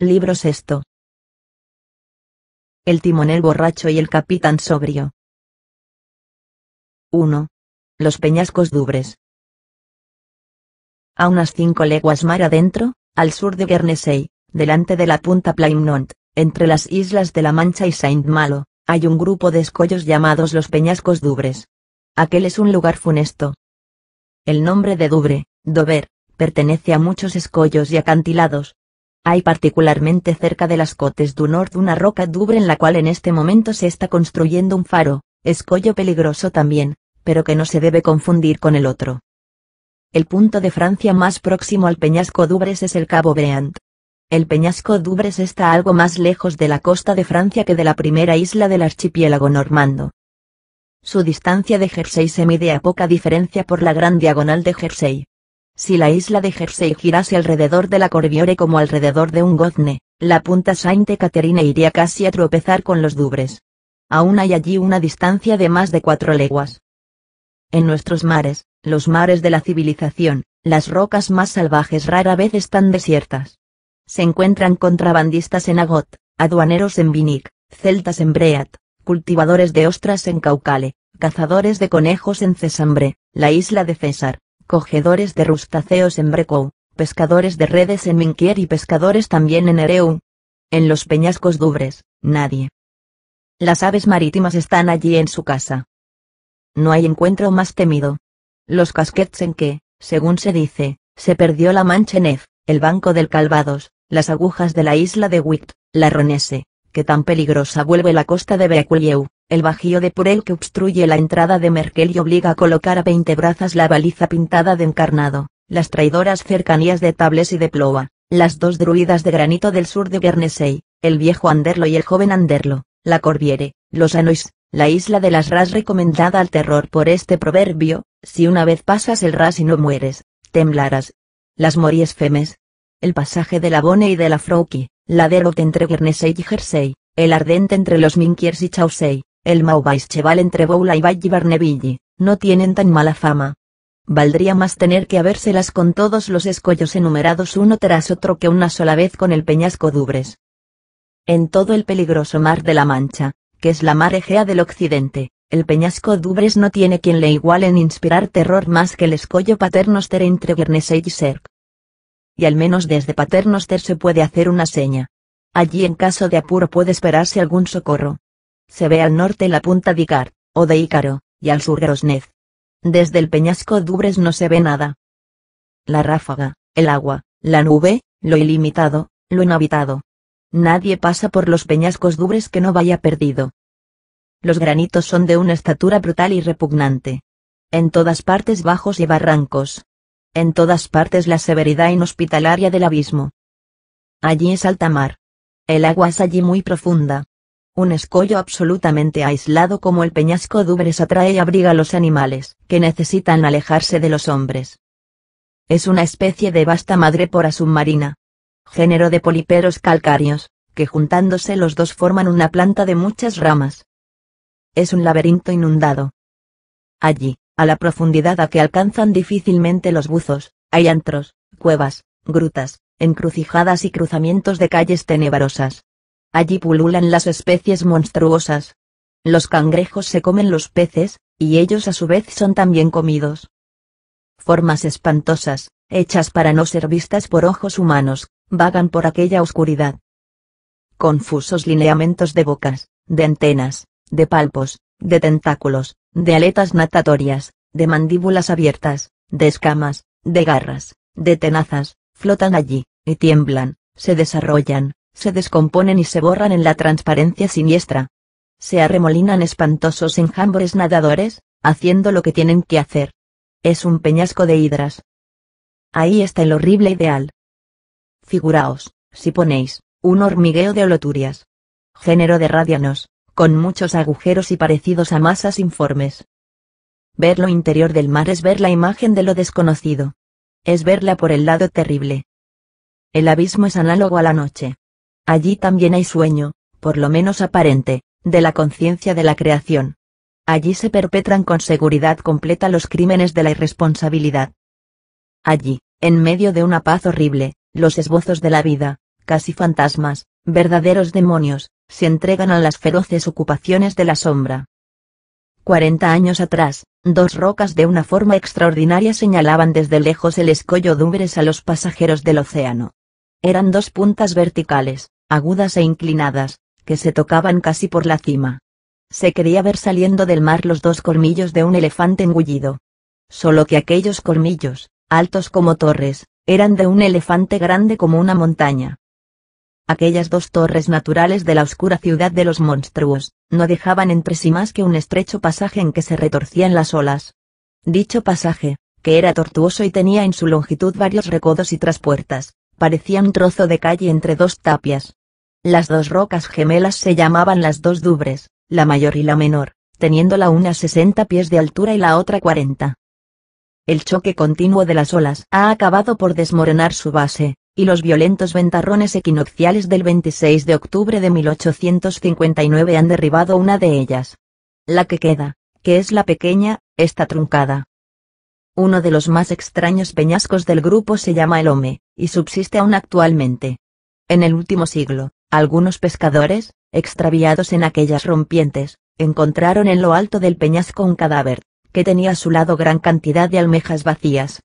Libros esto. El timonel borracho y el capitán sobrio. 1. Los peñascos dubres. A unas cinco leguas mar adentro, al sur de Guernsey, delante de la punta Plaimont, entre las islas de la Mancha y Saint Malo, hay un grupo de escollos llamados los peñascos dubres. Aquel es un lugar funesto. El nombre de Dubre, Dover, pertenece a muchos escollos y acantilados, hay particularmente cerca de las Cotes du Nord una roca d'Ubre en la cual en este momento se está construyendo un faro, escollo peligroso también, pero que no se debe confundir con el otro. El punto de Francia más próximo al peñasco d'Ubres es el Cabo Breant. El peñasco d'Ubres está algo más lejos de la costa de Francia que de la primera isla del archipiélago normando. Su distancia de Jersey se mide a poca diferencia por la gran diagonal de Jersey. Si la isla de Jersey girase alrededor de la Corviore como alrededor de un gozne, la punta Sainte catherine iría casi a tropezar con los Dubres. Aún hay allí una distancia de más de cuatro leguas. En nuestros mares, los mares de la civilización, las rocas más salvajes rara vez están desiertas. Se encuentran contrabandistas en Agot, aduaneros en Vinic, celtas en Breat, cultivadores de ostras en Caucale, cazadores de conejos en Cesambre, la isla de César, cogedores de rustaceos en Brecou, pescadores de redes en Minquier y pescadores también en Ereu. En los peñascos dubres, nadie. Las aves marítimas están allí en su casa. No hay encuentro más temido. Los casquets en que, según se dice, se perdió la Manchenef, el Banco del Calvados, las agujas de la isla de Witt, la Ronese, que tan peligrosa vuelve la costa de Beaculieu, el bajío de Purel que obstruye la entrada de Merkel y obliga a colocar a veinte brazas la baliza pintada de encarnado, las traidoras cercanías de Tables y de Ploa, las dos druidas de granito del sur de Guernsey, el viejo Anderlo y el joven Anderlo, la Corbiere, los Anois, la isla de las Ras recomendada al terror por este proverbio, si una vez pasas el Ras y no mueres, temblarás. Las Mories Femes. El pasaje de la Bone y de la Froki, la Derot entre Guernsey y Jersey, el ardente entre los Minkiers y Chausey, el Cheval entre Boula y Valle Barneville, no tienen tan mala fama. Valdría más tener que habérselas con todos los escollos enumerados uno tras otro que una sola vez con el peñasco Dubres. En todo el peligroso mar de la Mancha, que es la mar Egea del Occidente, el peñasco Dubres no tiene quien le iguale en inspirar terror más que el escollo Paternoster entre Guernsey y Serk. Y al menos desde Paternoster se puede hacer una seña. Allí en caso de apuro puede esperarse algún socorro. Se ve al norte la punta de Icar, o de Ícaro, y al sur Grosnez. Desde el peñasco Dubres no se ve nada. La ráfaga, el agua, la nube, lo ilimitado, lo inhabitado. Nadie pasa por los peñascos Dubres que no vaya perdido. Los granitos son de una estatura brutal y repugnante. En todas partes bajos y barrancos. En todas partes la severidad inhospitalaria del abismo. Allí es alta mar. El agua es allí muy profunda, un escollo absolutamente aislado como el peñasco Dubres atrae y abriga a los animales, que necesitan alejarse de los hombres. Es una especie de vasta madrepora submarina. Género de poliperos calcáreos, que juntándose los dos forman una planta de muchas ramas. Es un laberinto inundado. Allí, a la profundidad a que alcanzan difícilmente los buzos, hay antros, cuevas, grutas, encrucijadas y cruzamientos de calles tenebrosas. Allí pululan las especies monstruosas. Los cangrejos se comen los peces, y ellos a su vez son también comidos. Formas espantosas, hechas para no ser vistas por ojos humanos, vagan por aquella oscuridad. Confusos lineamentos de bocas, de antenas, de palpos, de tentáculos, de aletas natatorias, de mandíbulas abiertas, de escamas, de garras, de tenazas, flotan allí, y tiemblan, se desarrollan, se descomponen y se borran en la transparencia siniestra. Se arremolinan espantosos enjambres nadadores, haciendo lo que tienen que hacer. Es un peñasco de hidras. Ahí está el horrible ideal. Figuraos, si ponéis, un hormigueo de oloturias. Género de radianos, con muchos agujeros y parecidos a masas informes. Ver lo interior del mar es ver la imagen de lo desconocido. Es verla por el lado terrible. El abismo es análogo a la noche. Allí también hay sueño, por lo menos aparente, de la conciencia de la creación. Allí se perpetran con seguridad completa los crímenes de la irresponsabilidad. Allí, en medio de una paz horrible, los esbozos de la vida, casi fantasmas, verdaderos demonios, se entregan a las feroces ocupaciones de la sombra. Cuarenta años atrás, dos rocas de una forma extraordinaria señalaban desde lejos el escollo a los pasajeros del océano. Eran dos puntas verticales, agudas e inclinadas, que se tocaban casi por la cima. Se quería ver saliendo del mar los dos colmillos de un elefante engullido. Solo que aquellos colmillos, altos como torres, eran de un elefante grande como una montaña. Aquellas dos torres naturales de la oscura ciudad de los monstruos, no dejaban entre sí más que un estrecho pasaje en que se retorcían las olas. Dicho pasaje, que era tortuoso y tenía en su longitud varios recodos y traspuertas, parecía un trozo de calle entre dos tapias. Las dos rocas gemelas se llamaban las dos dubres, la mayor y la menor, teniendo la una 60 pies de altura y la otra 40. El choque continuo de las olas ha acabado por desmoronar su base, y los violentos ventarrones equinocciales del 26 de octubre de 1859 han derribado una de ellas. La que queda, que es la pequeña, está truncada. Uno de los más extraños peñascos del grupo se llama El Home, y subsiste aún actualmente. En el último siglo, algunos pescadores, extraviados en aquellas rompientes, encontraron en lo alto del peñasco un cadáver, que tenía a su lado gran cantidad de almejas vacías.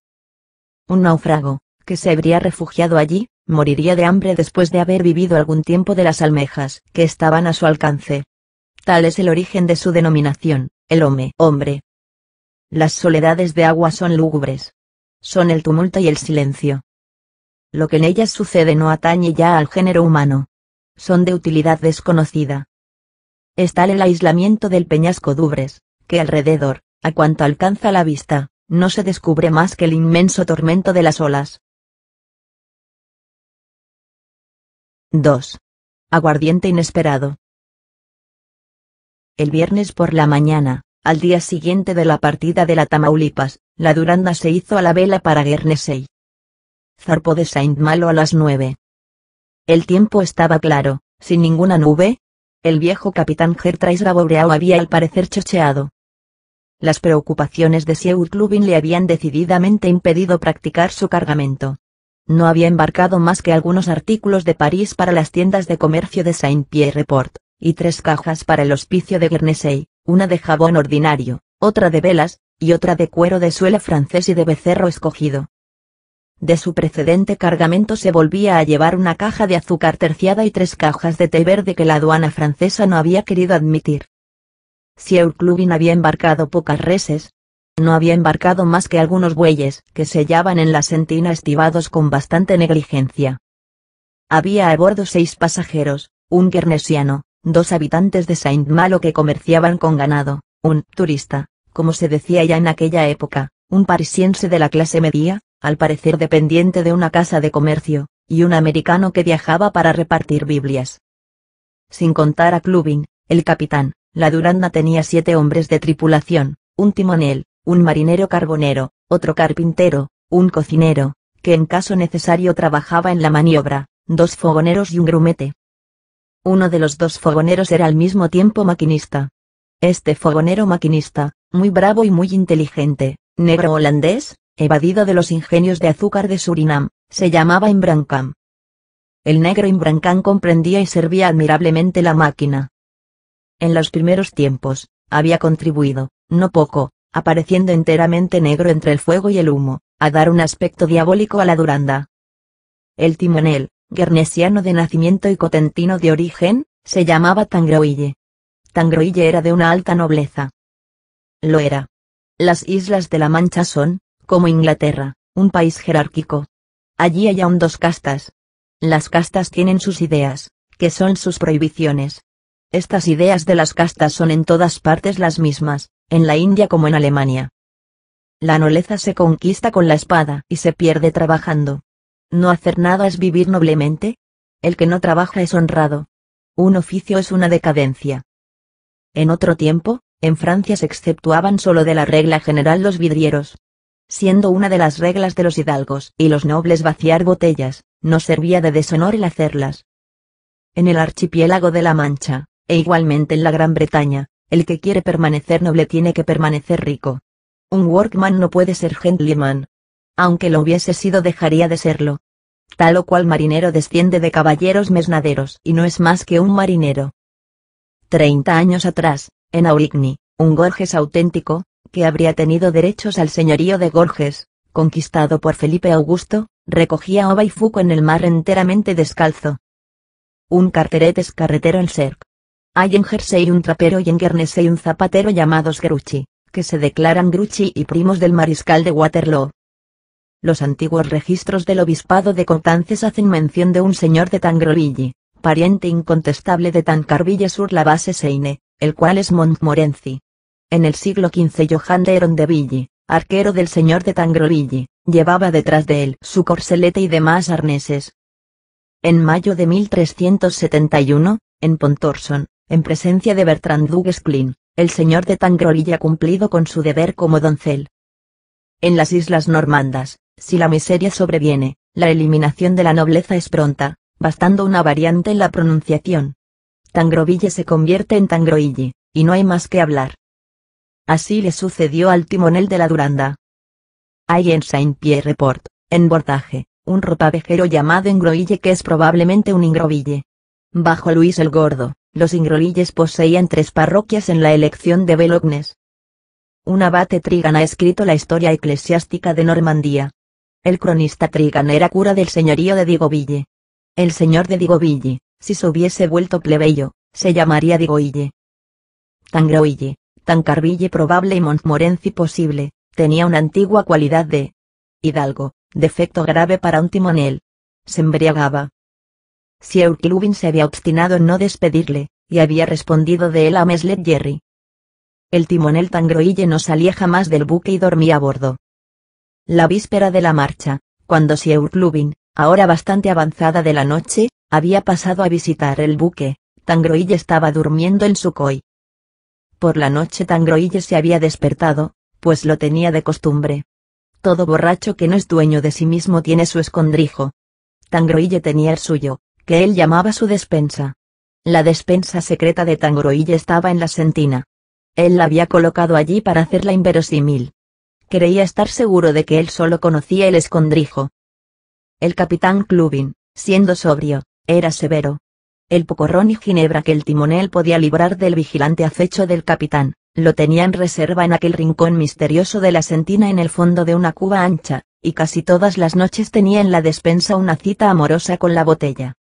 Un náufrago, que se habría refugiado allí, moriría de hambre después de haber vivido algún tiempo de las almejas que estaban a su alcance. Tal es el origen de su denominación, el home, hombre, las soledades de agua son lúgubres. Son el tumulto y el silencio. Lo que en ellas sucede no atañe ya al género humano. Son de utilidad desconocida. Es el aislamiento del peñasco Dubres, que alrededor, a cuanto alcanza la vista, no se descubre más que el inmenso tormento de las olas. 2. Aguardiente inesperado. El viernes por la mañana, al día siguiente de la partida de la Tamaulipas, la Duranda se hizo a la vela para Guernsey. Zarpo de Saint Malo a las nueve. El tiempo estaba claro, sin ninguna nube. El viejo capitán Gertrais Gaboreau había al parecer chocheado. Las preocupaciones de sieur Clubin le habían decididamente impedido practicar su cargamento. No había embarcado más que algunos artículos de París para las tiendas de comercio de Saint-Pierre-Port, y tres cajas para el hospicio de Guernesey una de jabón ordinario, otra de velas, y otra de cuero de suela francés y de becerro escogido. De su precedente cargamento se volvía a llevar una caja de azúcar terciada y tres cajas de té verde que la aduana francesa no había querido admitir. Si Eurclubin había embarcado pocas reses, no había embarcado más que algunos bueyes que se hallaban en la sentina estivados con bastante negligencia. Había a bordo seis pasajeros, un guernesiano, dos habitantes de Saint-Malo que comerciaban con ganado, un turista, como se decía ya en aquella época, un parisiense de la clase media, al parecer dependiente de una casa de comercio, y un americano que viajaba para repartir Biblias. Sin contar a Clubin, el capitán, la Duranda tenía siete hombres de tripulación, un timonel, un marinero carbonero, otro carpintero, un cocinero, que en caso necesario trabajaba en la maniobra, dos fogoneros y un grumete, uno de los dos fogoneros era al mismo tiempo maquinista. Este fogonero maquinista, muy bravo y muy inteligente, negro holandés, evadido de los ingenios de azúcar de Surinam, se llamaba Imbrancam. El negro Imbrancam comprendía y servía admirablemente la máquina. En los primeros tiempos, había contribuido, no poco, apareciendo enteramente negro entre el fuego y el humo, a dar un aspecto diabólico a la Duranda. El timonel, guernesiano de nacimiento y cotentino de origen, se llamaba Tangroille. Tangroille era de una alta nobleza. Lo era. Las Islas de la Mancha son, como Inglaterra, un país jerárquico. Allí hay aún dos castas. Las castas tienen sus ideas, que son sus prohibiciones. Estas ideas de las castas son en todas partes las mismas, en la India como en Alemania. La nobleza se conquista con la espada y se pierde trabajando. ¿No hacer nada es vivir noblemente? El que no trabaja es honrado. Un oficio es una decadencia. En otro tiempo, en Francia se exceptuaban solo de la regla general los vidrieros. Siendo una de las reglas de los hidalgos y los nobles vaciar botellas, no servía de deshonor el hacerlas. En el archipiélago de la Mancha, e igualmente en la Gran Bretaña, el que quiere permanecer noble tiene que permanecer rico. Un workman no puede ser gentleman, aunque lo hubiese sido dejaría de serlo. Tal o cual marinero desciende de caballeros mesnaderos y no es más que un marinero. Treinta años atrás, en Aurigny, un Gorges auténtico, que habría tenido derechos al señorío de Gorges, conquistado por Felipe Augusto, recogía ova y fuco en el mar enteramente descalzo. Un carteret es carretero en Serc. Hay en Jersey un trapero y en Guernsey un zapatero llamados Gruchi, que se declaran Gruchi y primos del mariscal de Waterloo, los antiguos registros del obispado de Contances hacen mención de un señor de Tangrovilli, pariente incontestable de Tancarville sur la base Seine, el cual es Montmorency. En el siglo XV Johan de ville arquero del señor de Tangrovilli, llevaba detrás de él su corselete y demás arneses. En mayo de 1371, en Pontorson, en presencia de Bertrand Duguesclin, el señor de Tangrovilli ha cumplido con su deber como doncel. En las islas normandas, si la miseria sobreviene, la eliminación de la nobleza es pronta, bastando una variante en la pronunciación. Tangroville se convierte en Tangroille, y no hay más que hablar. Así le sucedió al timonel de la Duranda. Hay en Saint-Pierre-Port, en bordaje, un ropavejero llamado Ingroille que es probablemente un Ingroville. Bajo Luis el Gordo, los Ingrolilles poseían tres parroquias en la elección de Belognes. Un abate Trigan ha escrito la historia eclesiástica de Normandía, el cronista Trigan era cura del señorío de Digoville. El señor de Digoville, si se hubiese vuelto plebeyo, se llamaría Digoille. Tangroille, Tancarville probable y Montmorency posible, tenía una antigua cualidad de hidalgo, defecto grave para un timonel. Se embriagaba. Si Clubin se había obstinado en no despedirle, y había respondido de él a Meslet Jerry. El timonel Tangroille no salía jamás del buque y dormía a bordo. La víspera de la marcha, cuando Sieur-Lubin, ahora bastante avanzada de la noche, había pasado a visitar el buque, Tangroille estaba durmiendo en su coy. Por la noche Tangroille se había despertado, pues lo tenía de costumbre. Todo borracho que no es dueño de sí mismo tiene su escondrijo. Tangroille tenía el suyo, que él llamaba su despensa. La despensa secreta de Tangroille estaba en la sentina. Él la había colocado allí para hacerla inverosímil creía estar seguro de que él solo conocía el escondrijo. El capitán Clubin, siendo sobrio, era severo. El pocorrón y ginebra que el timonel podía librar del vigilante acecho del capitán, lo tenía en reserva en aquel rincón misterioso de la sentina en el fondo de una cuba ancha, y casi todas las noches tenía en la despensa una cita amorosa con la botella.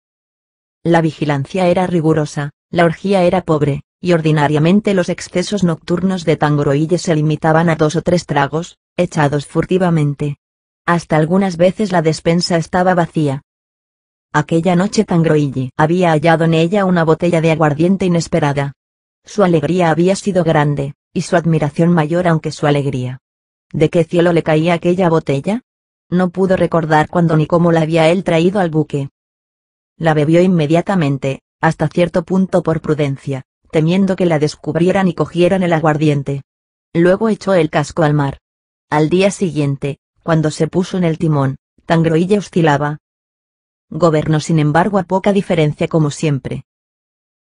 La vigilancia era rigurosa, la orgía era pobre, y ordinariamente los excesos nocturnos de Tangoroille se limitaban a dos o tres tragos, echados furtivamente. Hasta algunas veces la despensa estaba vacía. Aquella noche Tangroille había hallado en ella una botella de aguardiente inesperada. Su alegría había sido grande, y su admiración mayor aunque su alegría. ¿De qué cielo le caía aquella botella? No pudo recordar cuándo ni cómo la había él traído al buque. La bebió inmediatamente, hasta cierto punto por prudencia, temiendo que la descubrieran y cogieran el aguardiente. Luego echó el casco al mar. Al día siguiente, cuando se puso en el timón, Tangroilla oscilaba. Gobernó sin embargo a poca diferencia como siempre.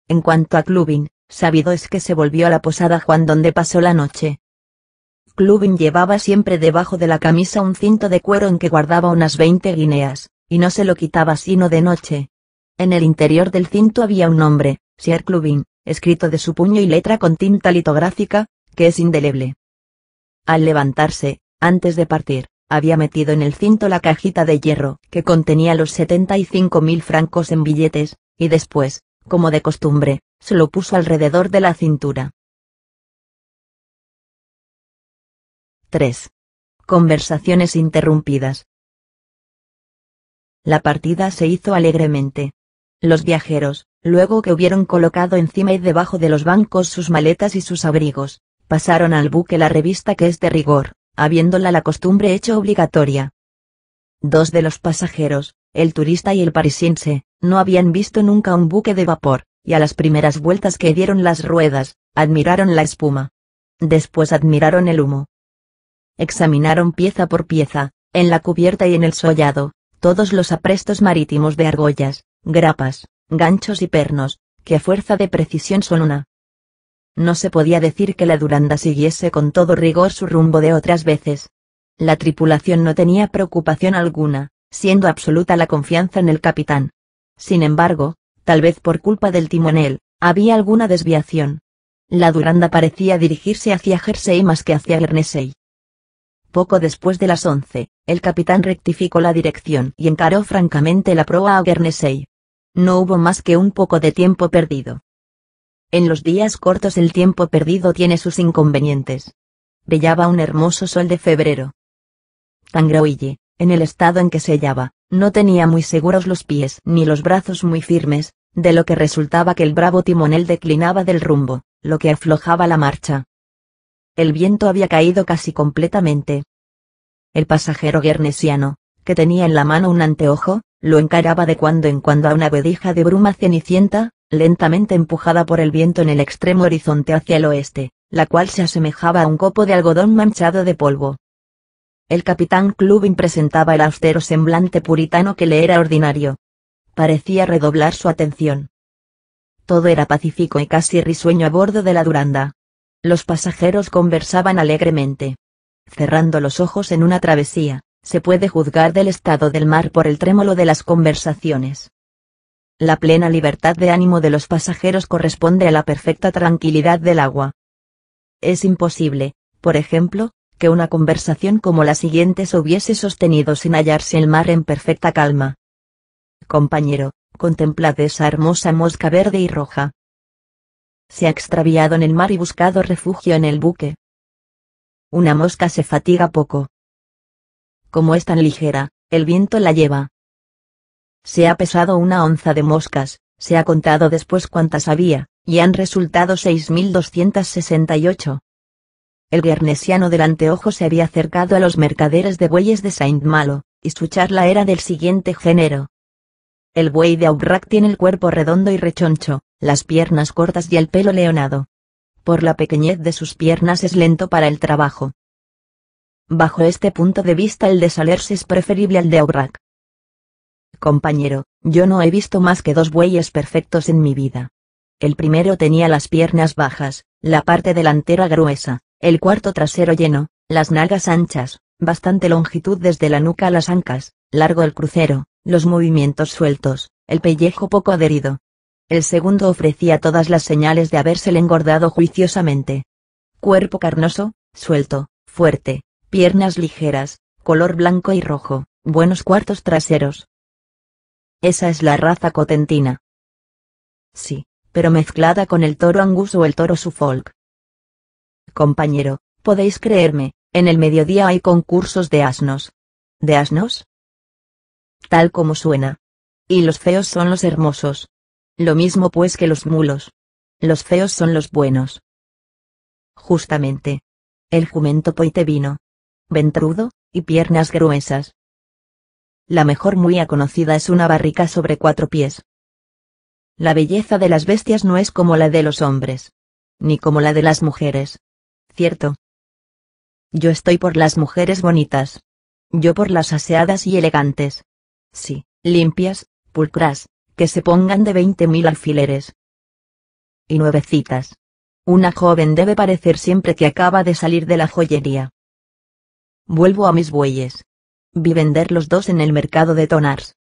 En cuanto a Clubin, sabido es que se volvió a la posada Juan donde pasó la noche. Clubin llevaba siempre debajo de la camisa un cinto de cuero en que guardaba unas 20 guineas, y no se lo quitaba sino de noche. En el interior del cinto había un nombre, Sier Clubin, escrito de su puño y letra con tinta litográfica, que es indeleble. Al levantarse, antes de partir, había metido en el cinto la cajita de hierro que contenía los 75 mil francos en billetes, y después, como de costumbre, se lo puso alrededor de la cintura. 3. Conversaciones interrumpidas. La partida se hizo alegremente. Los viajeros, luego que hubieron colocado encima y debajo de los bancos sus maletas y sus abrigos, pasaron al buque la revista que es de rigor, habiéndola la costumbre hecho obligatoria. Dos de los pasajeros, el turista y el parisiense, no habían visto nunca un buque de vapor, y a las primeras vueltas que dieron las ruedas, admiraron la espuma. Después admiraron el humo. Examinaron pieza por pieza, en la cubierta y en el sollado, todos los aprestos marítimos de argollas, grapas, ganchos y pernos, que a fuerza de precisión son una no se podía decir que la Duranda siguiese con todo rigor su rumbo de otras veces. La tripulación no tenía preocupación alguna, siendo absoluta la confianza en el capitán. Sin embargo, tal vez por culpa del timonel, había alguna desviación. La Duranda parecía dirigirse hacia Jersey más que hacia Guernsey. Poco después de las once, el capitán rectificó la dirección y encaró francamente la proa a Guernsey. No hubo más que un poco de tiempo perdido. En los días cortos el tiempo perdido tiene sus inconvenientes. Bellaba un hermoso sol de febrero. Tangroille, en el estado en que se hallaba, no tenía muy seguros los pies ni los brazos muy firmes, de lo que resultaba que el bravo timonel declinaba del rumbo, lo que aflojaba la marcha. El viento había caído casi completamente. El pasajero guernesiano, que tenía en la mano un anteojo, lo encaraba de cuando en cuando a una vedija de bruma cenicienta, lentamente empujada por el viento en el extremo horizonte hacia el oeste, la cual se asemejaba a un copo de algodón manchado de polvo. El capitán Clubin presentaba el austero semblante puritano que le era ordinario. Parecía redoblar su atención. Todo era pacífico y casi risueño a bordo de la Duranda. Los pasajeros conversaban alegremente. Cerrando los ojos en una travesía, se puede juzgar del estado del mar por el trémolo de las conversaciones. La plena libertad de ánimo de los pasajeros corresponde a la perfecta tranquilidad del agua. Es imposible, por ejemplo, que una conversación como la siguiente se hubiese sostenido sin hallarse el mar en perfecta calma. Compañero, contemplad esa hermosa mosca verde y roja. Se ha extraviado en el mar y buscado refugio en el buque. Una mosca se fatiga poco. Como es tan ligera, el viento la lleva. Se ha pesado una onza de moscas, se ha contado después cuántas había, y han resultado 6.268. El guernesiano del anteojo se había acercado a los mercaderes de bueyes de Saint-Malo, y su charla era del siguiente género. El buey de Aubrac tiene el cuerpo redondo y rechoncho, las piernas cortas y el pelo leonado. Por la pequeñez de sus piernas es lento para el trabajo. Bajo este punto de vista el de Salers es preferible al de Aubrac. Compañero, yo no he visto más que dos bueyes perfectos en mi vida. El primero tenía las piernas bajas, la parte delantera gruesa, el cuarto trasero lleno, las nalgas anchas, bastante longitud desde la nuca a las ancas, largo el crucero, los movimientos sueltos, el pellejo poco adherido. El segundo ofrecía todas las señales de habérsele engordado juiciosamente. Cuerpo carnoso, suelto, fuerte, piernas ligeras, color blanco y rojo, buenos cuartos traseros, esa es la raza cotentina. Sí, pero mezclada con el toro angus o el toro Suffolk. Compañero, podéis creerme, en el mediodía hay concursos de asnos. ¿De asnos? Tal como suena. Y los feos son los hermosos. Lo mismo pues que los mulos. Los feos son los buenos. Justamente. El jumento poitevino. Ventrudo, y piernas gruesas. La mejor muy conocida es una barrica sobre cuatro pies. La belleza de las bestias no es como la de los hombres. Ni como la de las mujeres. Cierto. Yo estoy por las mujeres bonitas. Yo por las aseadas y elegantes. Sí, limpias, pulcras, que se pongan de veinte mil alfileres. Y nuevecitas. Una joven debe parecer siempre que acaba de salir de la joyería. Vuelvo a mis bueyes. Vi vender los dos en el mercado de Tonars.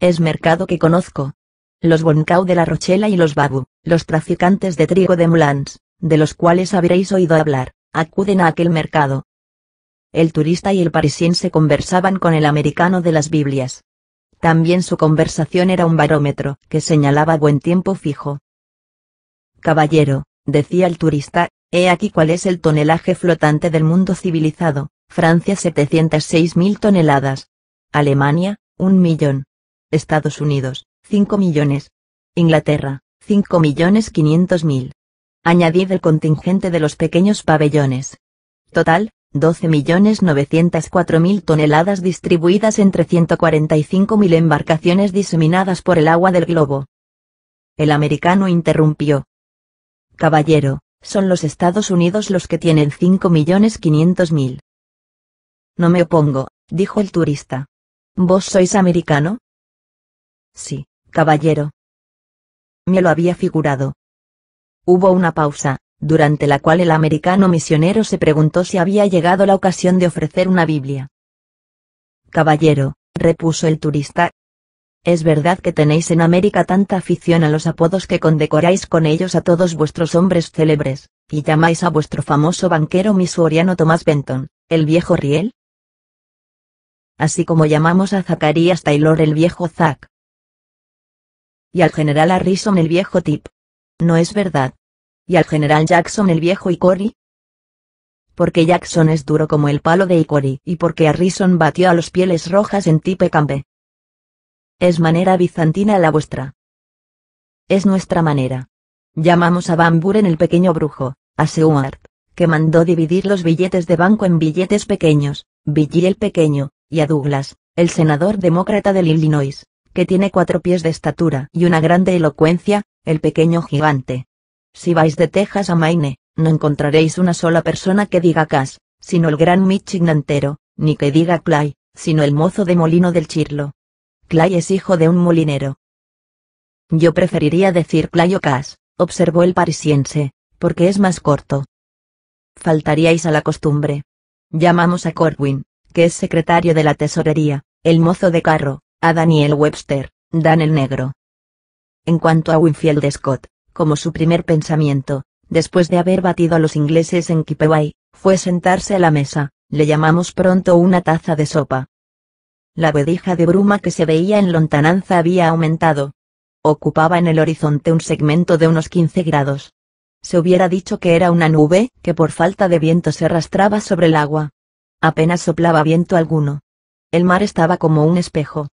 Es mercado que conozco. Los Boncau de la Rochela y los Babu, los traficantes de trigo de Mulans, de los cuales habréis oído hablar, acuden a aquel mercado. El turista y el parisiense conversaban con el americano de las Biblias. También su conversación era un barómetro, que señalaba buen tiempo fijo. Caballero, decía el turista, he aquí cuál es el tonelaje flotante del mundo civilizado. Francia 706.000 toneladas. Alemania, 1 millón. Estados Unidos, 5 millones. Inglaterra, 5.500.000. Añadid el contingente de los pequeños pabellones. Total, 12.904.000 toneladas distribuidas entre 145.000 embarcaciones diseminadas por el agua del globo. El americano interrumpió. Caballero, son los Estados Unidos los que tienen 5.500.000. No me opongo, dijo el turista. ¿Vos sois americano? Sí, caballero. Me lo había figurado. Hubo una pausa, durante la cual el americano misionero se preguntó si había llegado la ocasión de ofrecer una Biblia. Caballero, repuso el turista. Es verdad que tenéis en América tanta afición a los apodos que condecoráis con ellos a todos vuestros hombres célebres, y llamáis a vuestro famoso banquero missouriano Tomás Benton, el viejo Riel, así como llamamos a Zacarías Taylor el viejo Zack. Y al general Harrison el viejo Tip. ¿No es verdad? ¿Y al general Jackson el viejo Icori, Porque Jackson es duro como el palo de Icori y porque Harrison batió a los pieles rojas en Tipe Es manera bizantina la vuestra. Es nuestra manera. Llamamos a Van Buren el pequeño brujo, a Seward, que mandó dividir los billetes de banco en billetes pequeños, Billy el pequeño, y a Douglas, el senador demócrata del Illinois, que tiene cuatro pies de estatura y una grande elocuencia, el pequeño gigante. Si vais de Texas a Maine, no encontraréis una sola persona que diga Cass, sino el gran Michigan ni que diga Clay, sino el mozo de molino del Chirlo. Clay es hijo de un molinero. Yo preferiría decir Clay o Cass, observó el parisiense, porque es más corto. Faltaríais a la costumbre. Llamamos a Corwin, que es secretario de la Tesorería, el mozo de carro, a Daniel Webster, Dan el Negro. En cuanto a Winfield Scott, como su primer pensamiento, después de haber batido a los ingleses en Kipewai, fue sentarse a la mesa, le llamamos pronto una taza de sopa. La vedija de bruma que se veía en lontananza había aumentado. Ocupaba en el horizonte un segmento de unos 15 grados. Se hubiera dicho que era una nube, que por falta de viento se arrastraba sobre el agua. Apenas soplaba viento alguno. El mar estaba como un espejo.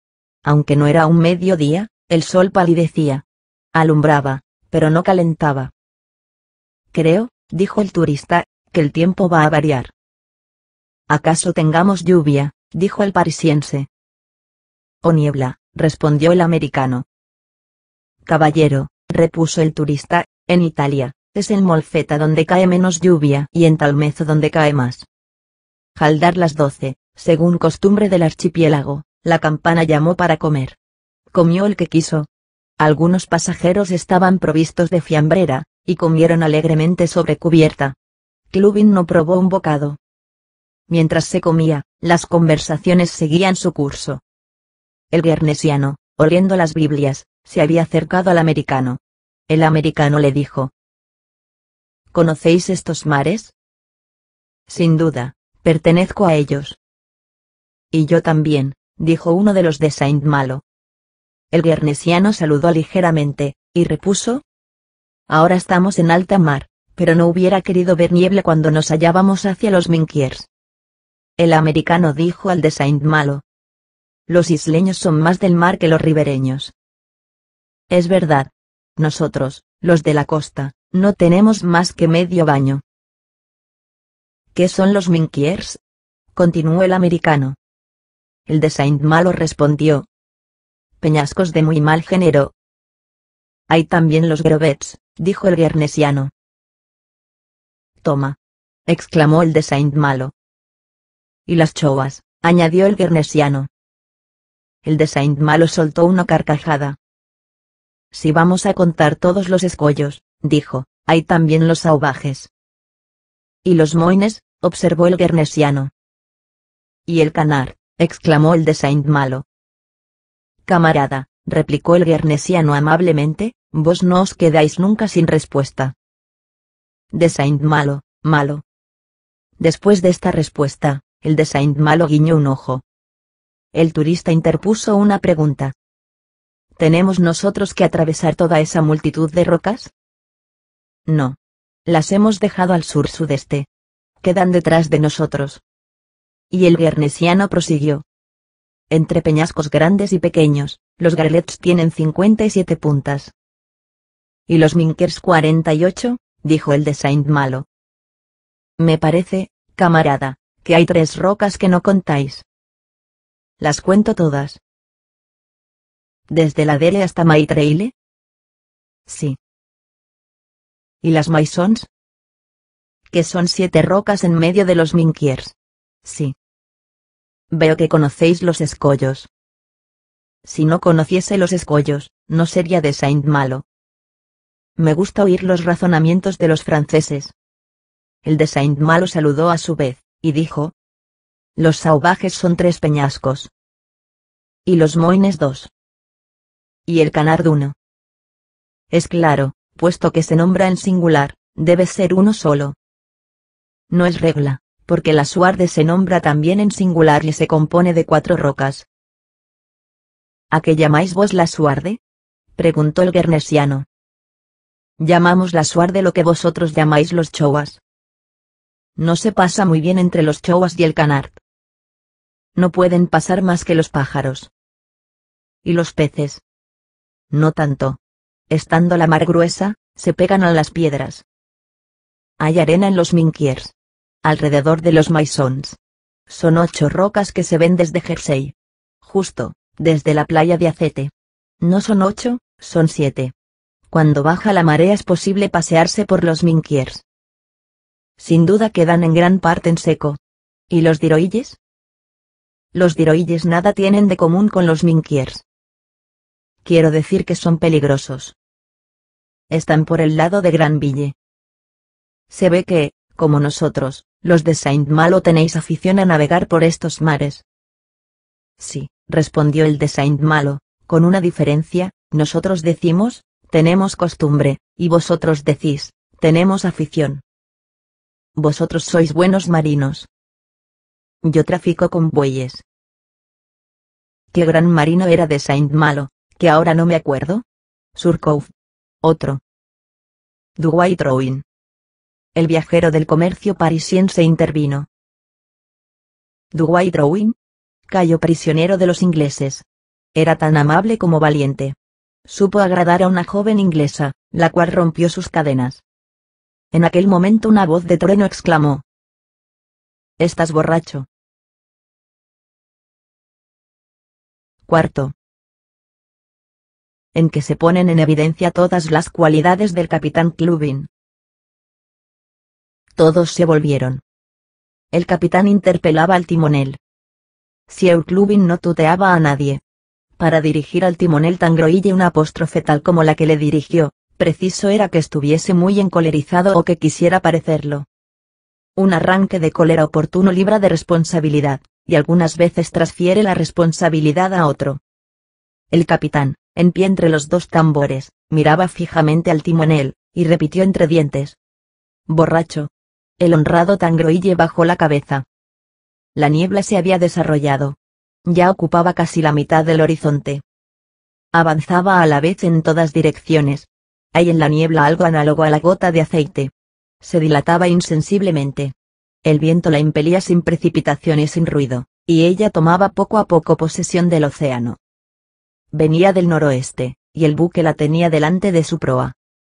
Aunque no era un mediodía, el sol palidecía. Alumbraba, pero no calentaba. Creo, dijo el turista, que el tiempo va a variar. ¿Acaso tengamos lluvia? dijo el parisiense. O niebla, respondió el americano. Caballero, repuso el turista, en Italia, es en Molfeta donde cae menos lluvia y en Talmezo donde cae más. Al dar las doce, según costumbre del archipiélago, la campana llamó para comer. Comió el que quiso. Algunos pasajeros estaban provistos de fiambrera, y comieron alegremente sobre cubierta. Clubin no probó un bocado. Mientras se comía, las conversaciones seguían su curso. El guernesiano, oliendo las Biblias, se había acercado al americano. El americano le dijo. ¿Conocéis estos mares? Sin duda, pertenezco a ellos. Y yo también, dijo uno de los de Saint Malo. El guernesiano saludó ligeramente, y repuso. Ahora estamos en alta mar, pero no hubiera querido ver niebla cuando nos hallábamos hacia los Minquiers. El americano dijo al de Saint Malo. Los isleños son más del mar que los ribereños. Es verdad. Nosotros, los de la costa, no tenemos más que medio baño. ¿Qué son los Minkiers? Continuó el americano. El de Saint Malo respondió. Peñascos de muy mal género. Hay también los Grovets, dijo el guernesiano. Toma. exclamó el de Saint Malo. Y las choas, añadió el guernesiano. El de Saint Malo soltó una carcajada. Si vamos a contar todos los escollos, dijo, hay también los salvajes. Y los moines, observó el guernesiano. Y el canar, exclamó el de Saint Malo. Camarada, replicó el guernesiano amablemente, vos no os quedáis nunca sin respuesta. De Saint Malo, malo. Después de esta respuesta, el de Saint Malo guiñó un ojo. El turista interpuso una pregunta. ¿Tenemos nosotros que atravesar toda esa multitud de rocas? No las hemos dejado al sur-sudeste. Quedan detrás de nosotros. Y el guernesiano prosiguió. Entre peñascos grandes y pequeños, los garlets tienen 57 puntas. Y los minkers 48, dijo el de Saint Malo. Me parece, camarada, que hay tres rocas que no contáis. Las cuento todas. ¿Desde la Dele hasta Maitreile? Sí y las maisons? Que son siete rocas en medio de los minquiers, Sí. Veo que conocéis los escollos. Si no conociese los escollos, no sería de Saint Malo. Me gusta oír los razonamientos de los franceses. El de Saint Malo saludó a su vez, y dijo, Los salvajes son tres peñascos. Y los moines dos. Y el canard uno. Es claro, puesto que se nombra en singular, debe ser uno solo. No es regla, porque la Suarde se nombra también en singular y se compone de cuatro rocas. ¿A qué llamáis vos la Suarde? preguntó el guernesiano. Llamamos la Suarde lo que vosotros llamáis los Chowas. No se pasa muy bien entre los Chowas y el canard. No pueden pasar más que los pájaros. ¿Y los peces? No tanto estando la mar gruesa, se pegan a las piedras. Hay arena en los minquiers. Alrededor de los Maisons. Son ocho rocas que se ven desde Jersey. Justo, desde la playa de Acete. No son ocho, son siete. Cuando baja la marea es posible pasearse por los minquiers. Sin duda quedan en gran parte en seco. ¿Y los diroilles? Los diroilles nada tienen de común con los Minquiers. Quiero decir que son peligrosos están por el lado de Granville. Se ve que, como nosotros, los de Saint-Malo tenéis afición a navegar por estos mares. Sí, respondió el de Saint-Malo, con una diferencia, nosotros decimos, tenemos costumbre, y vosotros decís, tenemos afición. Vosotros sois buenos marinos. Yo trafico con bueyes. ¿Qué gran marino era de Saint-Malo, que ahora no me acuerdo? Surcouf, otro. Duguay Trouin. El viajero del comercio parisiense intervino. Duguay trouin Cayó prisionero de los ingleses. Era tan amable como valiente. Supo agradar a una joven inglesa, la cual rompió sus cadenas. En aquel momento una voz de trueno exclamó. Estás borracho. Cuarto en que se ponen en evidencia todas las cualidades del capitán Clubin. Todos se volvieron. El capitán interpelaba al timonel. el Clubin no tuteaba a nadie. Para dirigir al timonel tan una apóstrofe tal como la que le dirigió, preciso era que estuviese muy encolerizado o que quisiera parecerlo. Un arranque de cólera oportuno libra de responsabilidad, y algunas veces transfiere la responsabilidad a otro. El capitán, en pie entre los dos tambores, miraba fijamente al timonel, y repitió entre dientes. Borracho. El honrado Tangroille bajó la cabeza. La niebla se había desarrollado. Ya ocupaba casi la mitad del horizonte. Avanzaba a la vez en todas direcciones. Hay en la niebla algo análogo a la gota de aceite. Se dilataba insensiblemente. El viento la impelía sin precipitación y sin ruido, y ella tomaba poco a poco posesión del océano. Venía del noroeste, y el buque la tenía delante de su proa.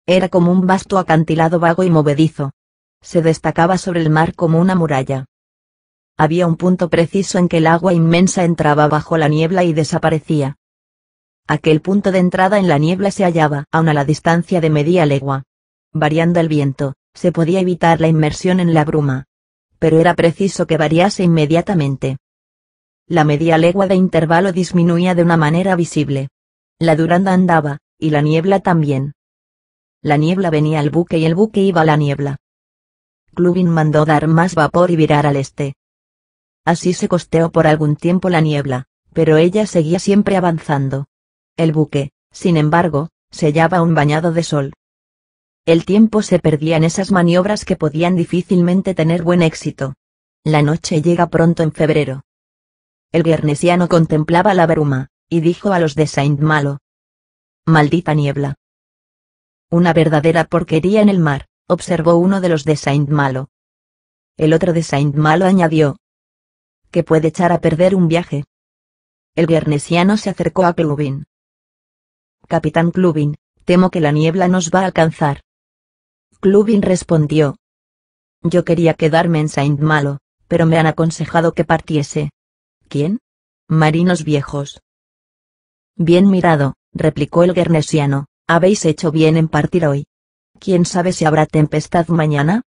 Era como un vasto acantilado vago y movedizo. Se destacaba sobre el mar como una muralla. Había un punto preciso en que el agua inmensa entraba bajo la niebla y desaparecía. Aquel punto de entrada en la niebla se hallaba, aun a la distancia de media legua. Variando el viento, se podía evitar la inmersión en la bruma. Pero era preciso que variase inmediatamente la media legua de intervalo disminuía de una manera visible. La Duranda andaba, y la niebla también. La niebla venía al buque y el buque iba a la niebla. Clubin mandó dar más vapor y virar al este. Así se costeó por algún tiempo la niebla, pero ella seguía siempre avanzando. El buque, sin embargo, se hallaba un bañado de sol. El tiempo se perdía en esas maniobras que podían difícilmente tener buen éxito. La noche llega pronto en febrero. El guernesiano contemplaba la bruma, y dijo a los de Saint Malo. Maldita niebla. Una verdadera porquería en el mar, observó uno de los de Saint Malo. El otro de Saint Malo añadió. Que puede echar a perder un viaje. El guernesiano se acercó a Clubin. Capitán Clubin, temo que la niebla nos va a alcanzar. Clubin respondió. Yo quería quedarme en Saint Malo, pero me han aconsejado que partiese, ¿Quién? Marinos viejos. Bien mirado, replicó el guernesiano, habéis hecho bien en partir hoy. ¿Quién sabe si habrá tempestad mañana?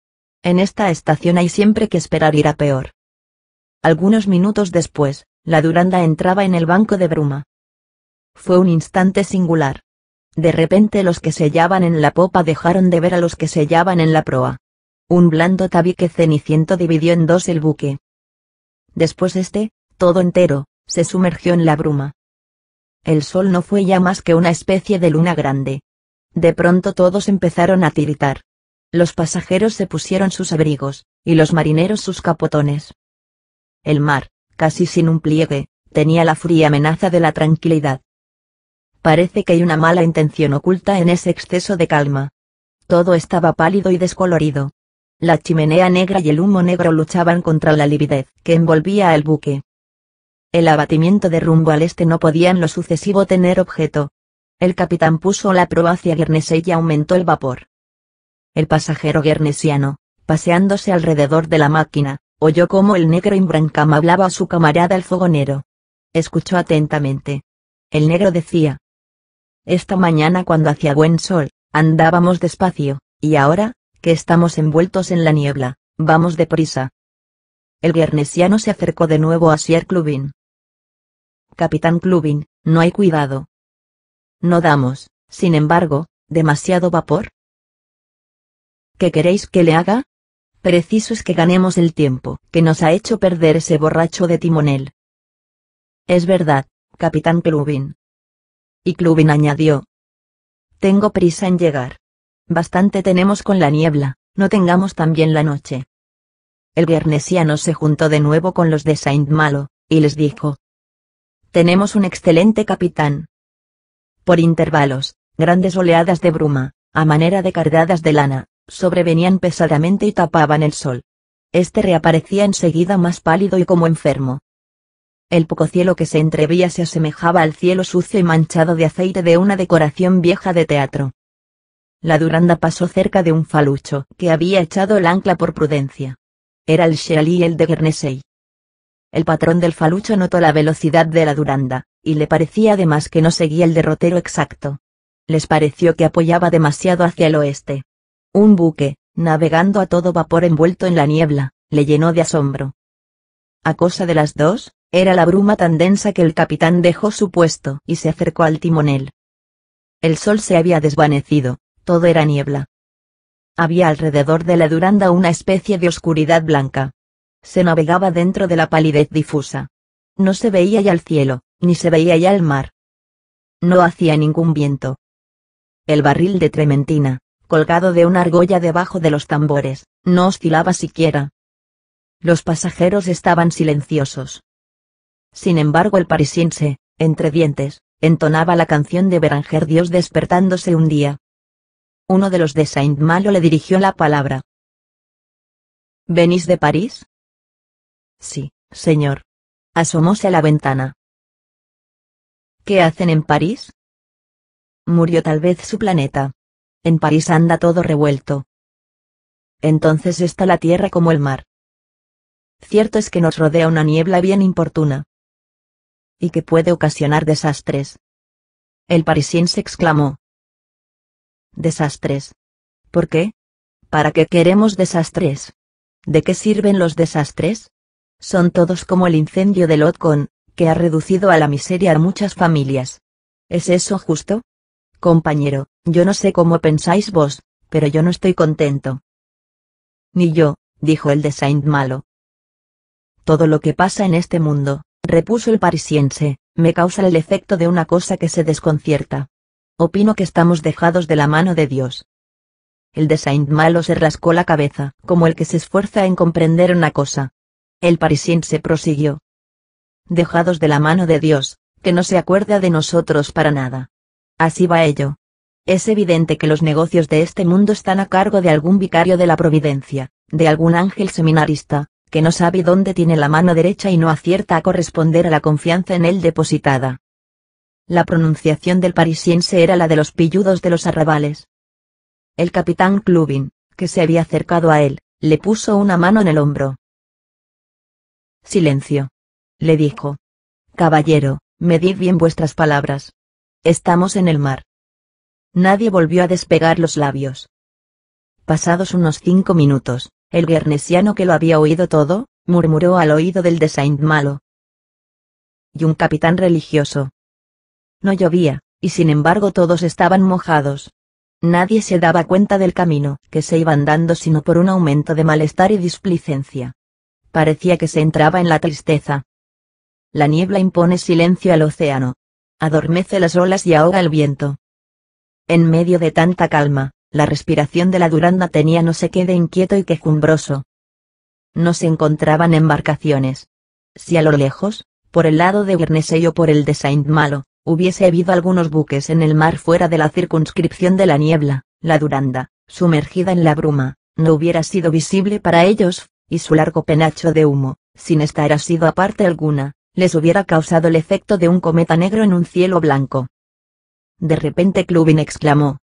En esta estación hay siempre que esperar ir a peor. Algunos minutos después, la Duranda entraba en el banco de bruma. Fue un instante singular. De repente los que sellaban en la popa dejaron de ver a los que se en la proa. Un blando tabique ceniciento dividió en dos el buque. Después este, todo entero, se sumergió en la bruma. El sol no fue ya más que una especie de luna grande. De pronto todos empezaron a tiritar. Los pasajeros se pusieron sus abrigos, y los marineros sus capotones. El mar, casi sin un pliegue, tenía la fría amenaza de la tranquilidad. Parece que hay una mala intención oculta en ese exceso de calma. Todo estaba pálido y descolorido. La chimenea negra y el humo negro luchaban contra la lividez que envolvía al buque. El abatimiento de rumbo al este no podía en lo sucesivo tener objeto. El capitán puso la proa hacia Guernsey y aumentó el vapor. El pasajero guernesiano, paseándose alrededor de la máquina, oyó cómo el negro Imbrancam hablaba a su camarada el fogonero. Escuchó atentamente. El negro decía. Esta mañana cuando hacía buen sol, andábamos despacio, y ahora, que estamos envueltos en la niebla, vamos prisa. El guernesiano se acercó de nuevo a Sir Capitán Clubin, no hay cuidado. No damos, sin embargo, demasiado vapor. ¿Qué queréis que le haga? Preciso es que ganemos el tiempo que nos ha hecho perder ese borracho de timonel. Es verdad, capitán Clubin. Y Clubin añadió. Tengo prisa en llegar. Bastante tenemos con la niebla, no tengamos también la noche. El guernesiano se juntó de nuevo con los de Saint Malo, y les dijo, tenemos un excelente capitán. Por intervalos, grandes oleadas de bruma, a manera de cardadas de lana, sobrevenían pesadamente y tapaban el sol. Este reaparecía enseguida más pálido y como enfermo. El poco cielo que se entrevía se asemejaba al cielo sucio y manchado de aceite de una decoración vieja de teatro. La Duranda pasó cerca de un falucho, que había echado el ancla por prudencia. Era el Shelly y el de Guernesey. El patrón del falucho notó la velocidad de la Duranda, y le parecía además que no seguía el derrotero exacto. Les pareció que apoyaba demasiado hacia el oeste. Un buque, navegando a todo vapor envuelto en la niebla, le llenó de asombro. A cosa de las dos, era la bruma tan densa que el capitán dejó su puesto y se acercó al timonel. El sol se había desvanecido, todo era niebla. Había alrededor de la Duranda una especie de oscuridad blanca, se navegaba dentro de la palidez difusa. No se veía ya el cielo, ni se veía ya el mar. No hacía ningún viento. El barril de trementina, colgado de una argolla debajo de los tambores, no oscilaba siquiera. Los pasajeros estaban silenciosos. Sin embargo el parisiense, entre dientes, entonaba la canción de Beranger Dios despertándose un día. Uno de los de Saint-Malo le dirigió la palabra. ¿Venís de París? Sí, señor. Asomóse a la ventana. ¿Qué hacen en París? Murió tal vez su planeta. En París anda todo revuelto. Entonces está la tierra como el mar. Cierto es que nos rodea una niebla bien importuna. Y que puede ocasionar desastres. El parisiense exclamó. Desastres. ¿Por qué? ¿Para qué queremos desastres? ¿De qué sirven los desastres? son todos como el incendio de Lotcon, que ha reducido a la miseria a muchas familias. ¿Es eso justo? Compañero, yo no sé cómo pensáis vos, pero yo no estoy contento. Ni yo, dijo el de Saint Malo. Todo lo que pasa en este mundo, repuso el parisiense, me causa el efecto de una cosa que se desconcierta. Opino que estamos dejados de la mano de Dios. El de Saint Malo se rascó la cabeza, como el que se esfuerza en comprender una cosa, el parisiense prosiguió. Dejados de la mano de Dios, que no se acuerda de nosotros para nada. Así va ello. Es evidente que los negocios de este mundo están a cargo de algún vicario de la providencia, de algún ángel seminarista, que no sabe dónde tiene la mano derecha y no acierta a corresponder a la confianza en él depositada. La pronunciación del parisiense era la de los pilludos de los arrabales. El capitán Clubin, que se había acercado a él, le puso una mano en el hombro. Silencio. Le dijo. Caballero, medid bien vuestras palabras. Estamos en el mar. Nadie volvió a despegar los labios. Pasados unos cinco minutos, el guernesiano que lo había oído todo, murmuró al oído del de Saint Malo. Y un capitán religioso. No llovía, y sin embargo todos estaban mojados. Nadie se daba cuenta del camino que se iban dando sino por un aumento de malestar y displicencia parecía que se entraba en la tristeza. La niebla impone silencio al océano. Adormece las olas y ahoga el viento. En medio de tanta calma, la respiración de la Duranda tenía no sé qué de inquieto y quejumbroso. No se encontraban embarcaciones. Si a lo lejos, por el lado de Guernesey o por el de Saint Malo, hubiese habido algunos buques en el mar fuera de la circunscripción de la niebla, la Duranda, sumergida en la bruma, no hubiera sido visible para ellos, y su largo penacho de humo, sin estar asido a parte alguna, les hubiera causado el efecto de un cometa negro en un cielo blanco. De repente Clubin exclamó.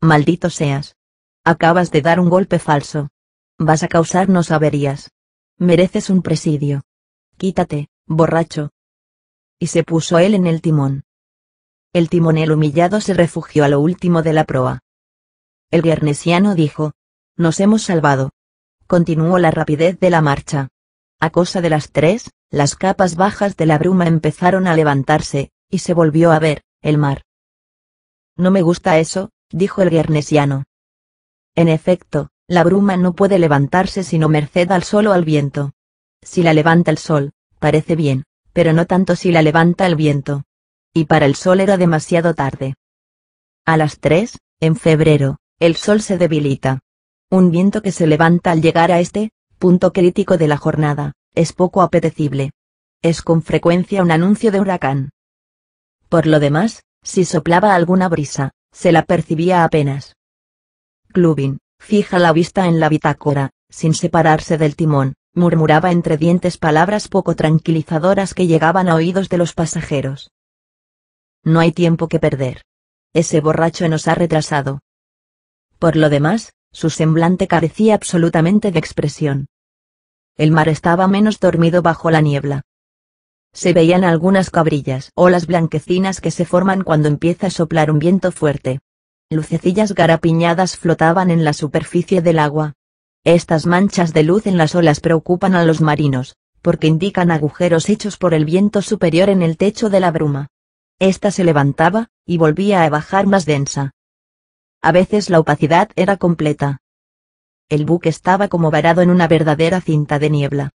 Maldito seas. Acabas de dar un golpe falso. Vas a causarnos averías. Mereces un presidio. Quítate, borracho. Y se puso él en el timón. El timonel humillado se refugió a lo último de la proa. El guernesiano dijo. Nos hemos salvado continuó la rapidez de la marcha. A cosa de las tres, las capas bajas de la bruma empezaron a levantarse, y se volvió a ver, el mar. No me gusta eso, dijo el guernesiano. En efecto, la bruma no puede levantarse sino merced al sol o al viento. Si la levanta el sol, parece bien, pero no tanto si la levanta el viento. Y para el sol era demasiado tarde. A las tres, en febrero, el sol se debilita. Un viento que se levanta al llegar a este, punto crítico de la jornada, es poco apetecible. Es con frecuencia un anuncio de huracán. Por lo demás, si soplaba alguna brisa, se la percibía apenas. Clubin, fija la vista en la bitácora, sin separarse del timón, murmuraba entre dientes palabras poco tranquilizadoras que llegaban a oídos de los pasajeros. No hay tiempo que perder. Ese borracho nos ha retrasado. Por lo demás, su semblante carecía absolutamente de expresión. El mar estaba menos dormido bajo la niebla. Se veían algunas cabrillas, olas blanquecinas que se forman cuando empieza a soplar un viento fuerte. Lucecillas garapiñadas flotaban en la superficie del agua. Estas manchas de luz en las olas preocupan a los marinos, porque indican agujeros hechos por el viento superior en el techo de la bruma. Esta se levantaba, y volvía a bajar más densa, a veces la opacidad era completa. El buque estaba como varado en una verdadera cinta de niebla.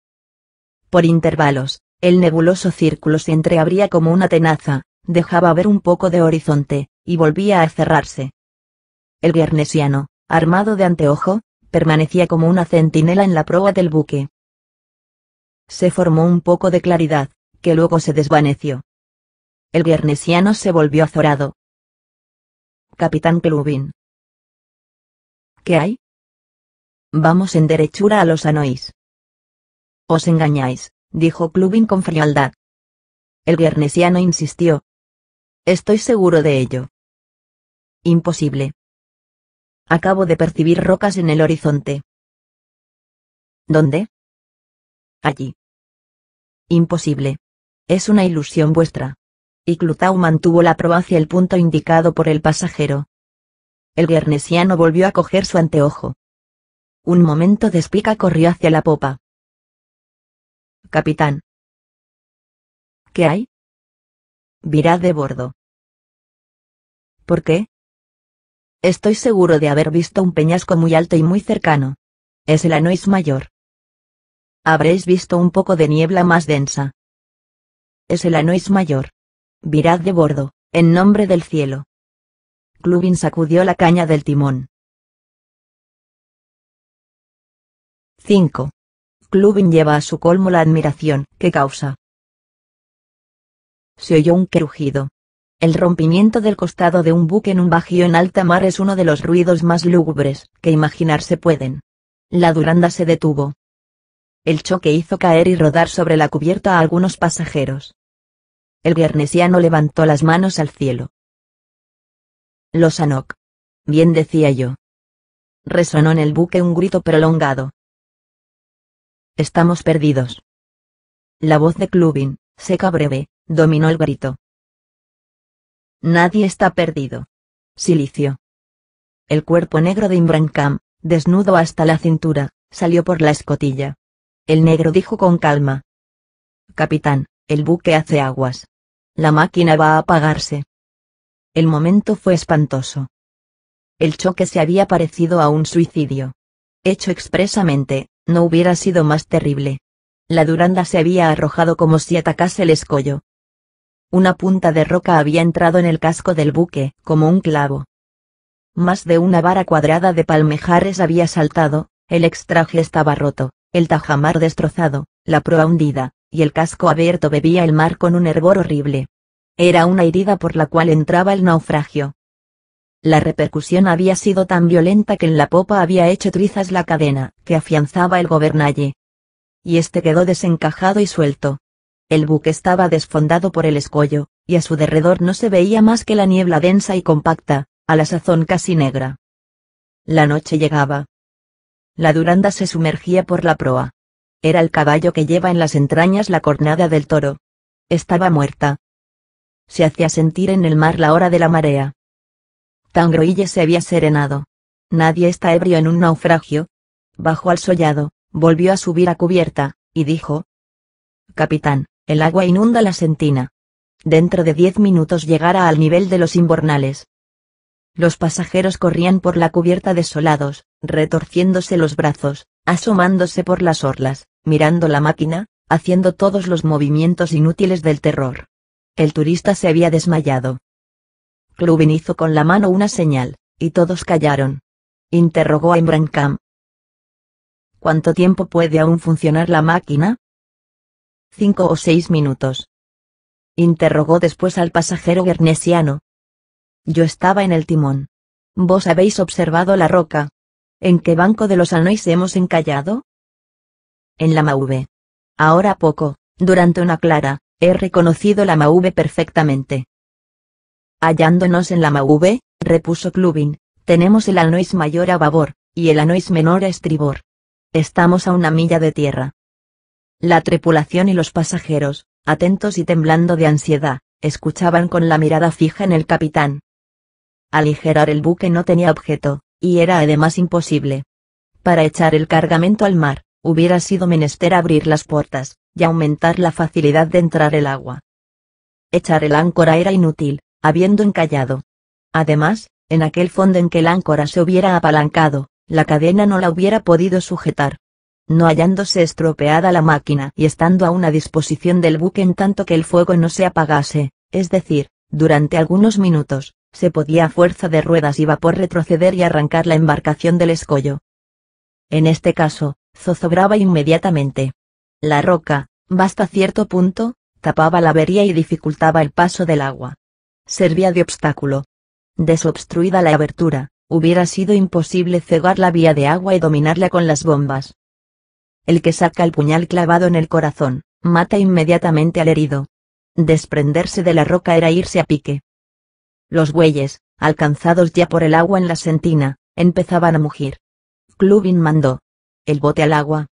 Por intervalos, el nebuloso círculo se entreabría como una tenaza, dejaba ver un poco de horizonte, y volvía a cerrarse. El guernesiano, armado de anteojo, permanecía como una centinela en la proa del buque. Se formó un poco de claridad, que luego se desvaneció. El guernesiano se volvió azorado, Capitán Clubin. ¿Qué hay? Vamos en derechura a los Anois. Os engañáis, dijo Clubin con frialdad. El guernesiano insistió. Estoy seguro de ello. Imposible. Acabo de percibir rocas en el horizonte. ¿Dónde? Allí. Imposible. Es una ilusión vuestra y Clutau mantuvo la proa hacia el punto indicado por el pasajero. El guernesiano volvió a coger su anteojo. Un momento de espica corrió hacia la popa. Capitán. ¿Qué hay? Virad de bordo. ¿Por qué? Estoy seguro de haber visto un peñasco muy alto y muy cercano. Es el Anois Mayor. Habréis visto un poco de niebla más densa. Es el Anois Mayor. Virad de bordo, en nombre del cielo. Clubin sacudió la caña del timón. 5. Clubin lleva a su colmo la admiración que causa. Se oyó un crujido. El rompimiento del costado de un buque en un bajío en alta mar es uno de los ruidos más lúgubres que imaginarse pueden. La Duranda se detuvo. El choque hizo caer y rodar sobre la cubierta a algunos pasajeros. El guernesiano levantó las manos al cielo. Los Anok. Bien decía yo. Resonó en el buque un grito prolongado. Estamos perdidos. La voz de Clubin, seca breve, dominó el grito. Nadie está perdido. Silicio. El cuerpo negro de Imbrancam, desnudo hasta la cintura, salió por la escotilla. El negro dijo con calma. Capitán, el buque hace aguas. La máquina va a apagarse. El momento fue espantoso. El choque se había parecido a un suicidio. Hecho expresamente, no hubiera sido más terrible. La Duranda se había arrojado como si atacase el escollo. Una punta de roca había entrado en el casco del buque, como un clavo. Más de una vara cuadrada de palmejares había saltado, el extraje estaba roto, el tajamar destrozado, la proa hundida, y el casco abierto bebía el mar con un hervor horrible. Era una herida por la cual entraba el naufragio. La repercusión había sido tan violenta que en la popa había hecho trizas la cadena, que afianzaba el gobernalle. Y este quedó desencajado y suelto. El buque estaba desfondado por el escollo, y a su derredor no se veía más que la niebla densa y compacta, a la sazón casi negra. La noche llegaba. La Duranda se sumergía por la proa. Era el caballo que lleva en las entrañas la cornada del toro. Estaba muerta. Se hacía sentir en el mar la hora de la marea. Tangroille se había serenado. Nadie está ebrio en un naufragio. Bajó al sollado, volvió a subir a cubierta, y dijo. Capitán, el agua inunda la sentina. Dentro de diez minutos llegará al nivel de los inbornales. Los pasajeros corrían por la cubierta desolados, retorciéndose los brazos, asomándose por las orlas mirando la máquina, haciendo todos los movimientos inútiles del terror. El turista se había desmayado. Clubin hizo con la mano una señal, y todos callaron. Interrogó a Imbrancam. ¿Cuánto tiempo puede aún funcionar la máquina? Cinco o seis minutos. Interrogó después al pasajero guernesiano. Yo estaba en el timón. Vos habéis observado la roca. ¿En qué banco de los Anois hemos encallado? en la Mauve. Ahora poco, durante una clara, he reconocido la Mauve perfectamente. Hallándonos en la Mauve, repuso Clubin, tenemos el Anois mayor a babor, y el Anois menor a estribor. Estamos a una milla de tierra. La tripulación y los pasajeros, atentos y temblando de ansiedad, escuchaban con la mirada fija en el capitán. Aligerar el buque no tenía objeto, y era además imposible. Para echar el cargamento al mar, hubiera sido menester abrir las puertas, y aumentar la facilidad de entrar el agua. Echar el áncora era inútil, habiendo encallado. Además, en aquel fondo en que el áncora se hubiera apalancado, la cadena no la hubiera podido sujetar. No hallándose estropeada la máquina y estando a una disposición del buque en tanto que el fuego no se apagase, es decir, durante algunos minutos, se podía a fuerza de ruedas y vapor retroceder y arrancar la embarcación del escollo. En este caso, zozobraba inmediatamente. La roca, basta cierto punto, tapaba la avería y dificultaba el paso del agua. Servía de obstáculo. Desobstruida la abertura, hubiera sido imposible cegar la vía de agua y dominarla con las bombas. El que saca el puñal clavado en el corazón, mata inmediatamente al herido. Desprenderse de la roca era irse a pique. Los bueyes, alcanzados ya por el agua en la sentina, empezaban a mugir. Clubin mandó, el bote al agua.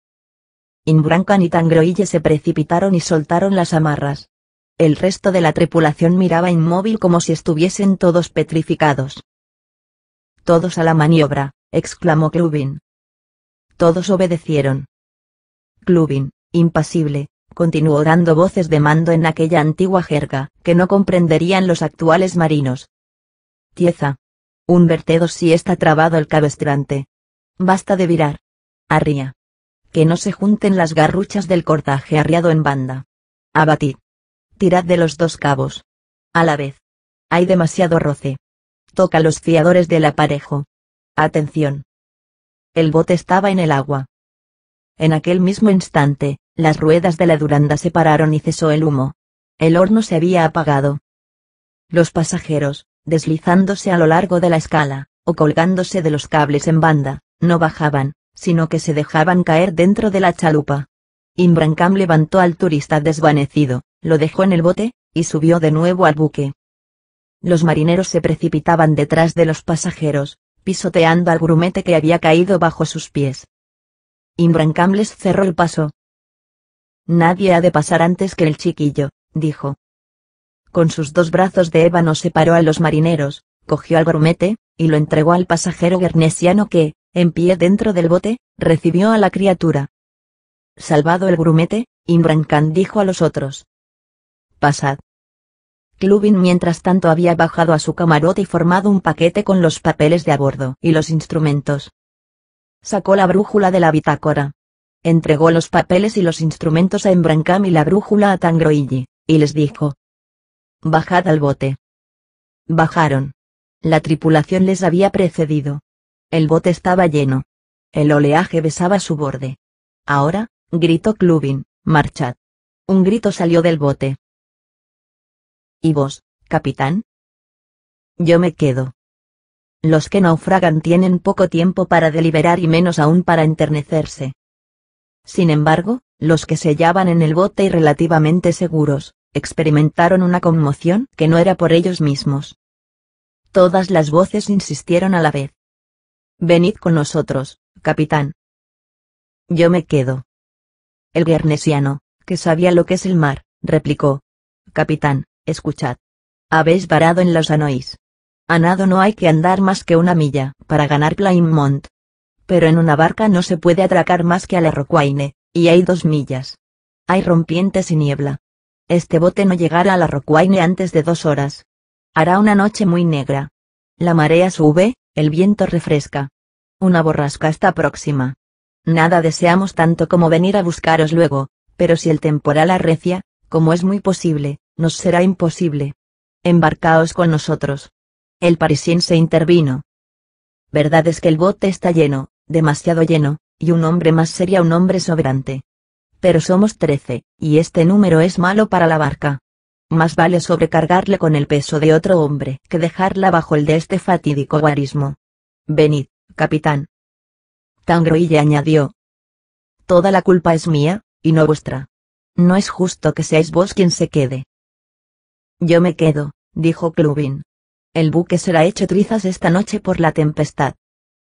Inbrancan y Tangroille se precipitaron y soltaron las amarras. El resto de la tripulación miraba inmóvil como si estuviesen todos petrificados. Todos a la maniobra, exclamó Clubin. Todos obedecieron. Clubin, impasible, continuó dando voces de mando en aquella antigua jerga, que no comprenderían los actuales marinos. Tieza. Un vertedo si está trabado el cabestrante. Basta de virar. Arría. Que no se junten las garruchas del cortaje arriado en banda. Abatid. Tirad de los dos cabos. A la vez. Hay demasiado roce. Toca los fiadores del aparejo. Atención. El bote estaba en el agua. En aquel mismo instante, las ruedas de la Duranda se pararon y cesó el humo. El horno se había apagado. Los pasajeros, deslizándose a lo largo de la escala, o colgándose de los cables en banda, no bajaban, sino que se dejaban caer dentro de la chalupa. Imbrancam levantó al turista desvanecido, lo dejó en el bote, y subió de nuevo al buque. Los marineros se precipitaban detrás de los pasajeros, pisoteando al grumete que había caído bajo sus pies. Imbrancam les cerró el paso. Nadie ha de pasar antes que el chiquillo, dijo. Con sus dos brazos de ébano separó a los marineros, cogió al grumete, y lo entregó al pasajero guernesiano que, en pie dentro del bote, recibió a la criatura. Salvado el grumete, Imbrancan dijo a los otros. Pasad. Clubin mientras tanto había bajado a su camarote y formado un paquete con los papeles de a bordo y los instrumentos. Sacó la brújula de la bitácora. Entregó los papeles y los instrumentos a Embrancam y la brújula a Tangroilli, y les dijo. Bajad al bote. Bajaron. La tripulación les había precedido. El bote estaba lleno. El oleaje besaba su borde. Ahora, gritó Clubin, marchad. Un grito salió del bote. ¿Y vos, capitán? Yo me quedo. Los que naufragan tienen poco tiempo para deliberar y menos aún para enternecerse. Sin embargo, los que se hallaban en el bote y relativamente seguros, experimentaron una conmoción que no era por ellos mismos. Todas las voces insistieron a la vez. Venid con nosotros, capitán. Yo me quedo. El guernesiano, que sabía lo que es el mar, replicó. Capitán, escuchad. Habéis varado en los Anois. A nado no hay que andar más que una milla para ganar Plainmont. Pero en una barca no se puede atracar más que a la Roquaine, y hay dos millas. Hay rompientes y niebla. Este bote no llegará a la Roquaine antes de dos horas. Hará una noche muy negra. La marea sube, el viento refresca. Una borrasca está próxima. Nada deseamos tanto como venir a buscaros luego, pero si el temporal arrecia, como es muy posible, nos será imposible. Embarcaos con nosotros. El parisiense intervino. Verdad es que el bote está lleno, demasiado lleno, y un hombre más sería un hombre soberante. Pero somos trece, y este número es malo para la barca más vale sobrecargarle con el peso de otro hombre que dejarla bajo el de este fatídico guarismo. Venid, capitán. Tangroille añadió. Toda la culpa es mía, y no vuestra. No es justo que seáis vos quien se quede. Yo me quedo, dijo Clubin. El buque será hecho trizas esta noche por la tempestad.